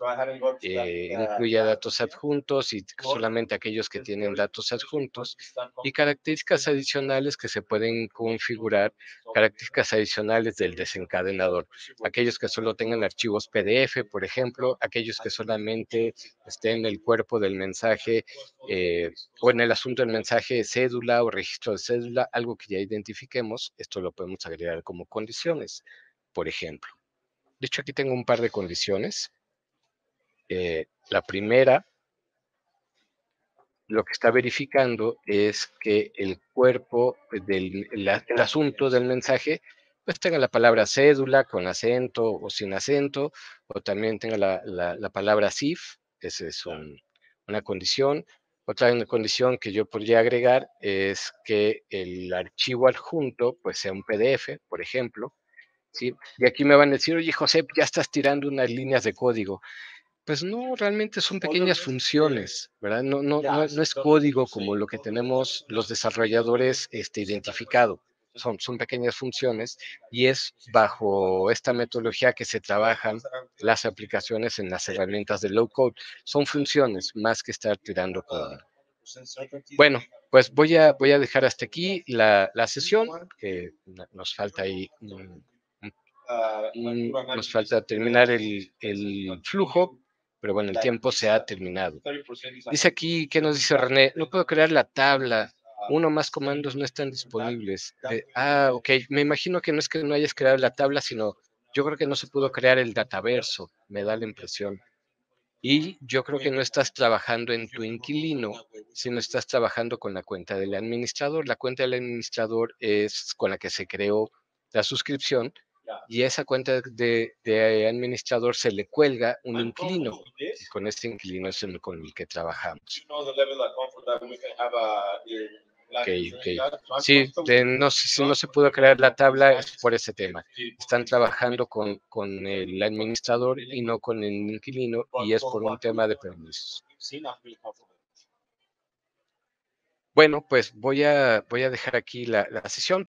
incluya datos adjuntos y solamente aquellos que tienen datos adjuntos, y características adicionales que se pueden configurar, características adicionales del desencadenador, aquellos que solo tengan archivos PDF, por ejemplo, aquellos que solamente estén en el cuerpo del mensaje o en el asunto del mensaje cédula o registro de cédula, algo que ya identifiquemos, esto lo podemos agregar como condiciones, por ejemplo. De hecho, aquí tengo un par de condiciones. Eh, la primera, lo que está verificando es que el cuerpo, del, el asunto del mensaje, pues tenga la palabra cédula con acento o sin acento, o también tenga la, palabra SIF, esa es una condición, otra condición que yo podría agregar es que el archivo adjunto pues sea un PDF, por ejemplo, ¿sí? Y aquí me van a decir, oye, José, ya estás tirando unas líneas de código. Pues no, realmente son pequeñas funciones, ¿verdad? No, no, no, es código como lo que tenemos los desarrolladores este, identificado son, pequeñas funciones y es bajo esta metodología que se trabajan las aplicaciones en las herramientas de low code. Son funciones más que estar tirando código. Bueno, pues voy a, voy a dejar hasta aquí la, sesión, que nos falta nos falta terminar el, el flujo, pero bueno, el tiempo se ha terminado. Dice aquí, ¿qué nos dice René? No puedo crear la tabla Ah, uno más comandos no están disponibles. Eh, ah, ok, me imagino que no es que no hayas creado la tabla, sino yo creo que no se pudo crear el dataverso, me da la impresión. Y yo creo que no estás trabajando en tu inquilino, sino estás trabajando con la cuenta del administrador. La cuenta del administrador es con la que se creó la suscripción y esa cuenta de, administrador se le cuelga un inquilino. con este inquilino es con el que trabajamos. Ok, ok. Sí, si no se pudo crear la tabla es por ese tema. Están trabajando con, el administrador y no con el inquilino y es por un tema de permisos. Bueno, pues voy a, voy a dejar aquí la sesión.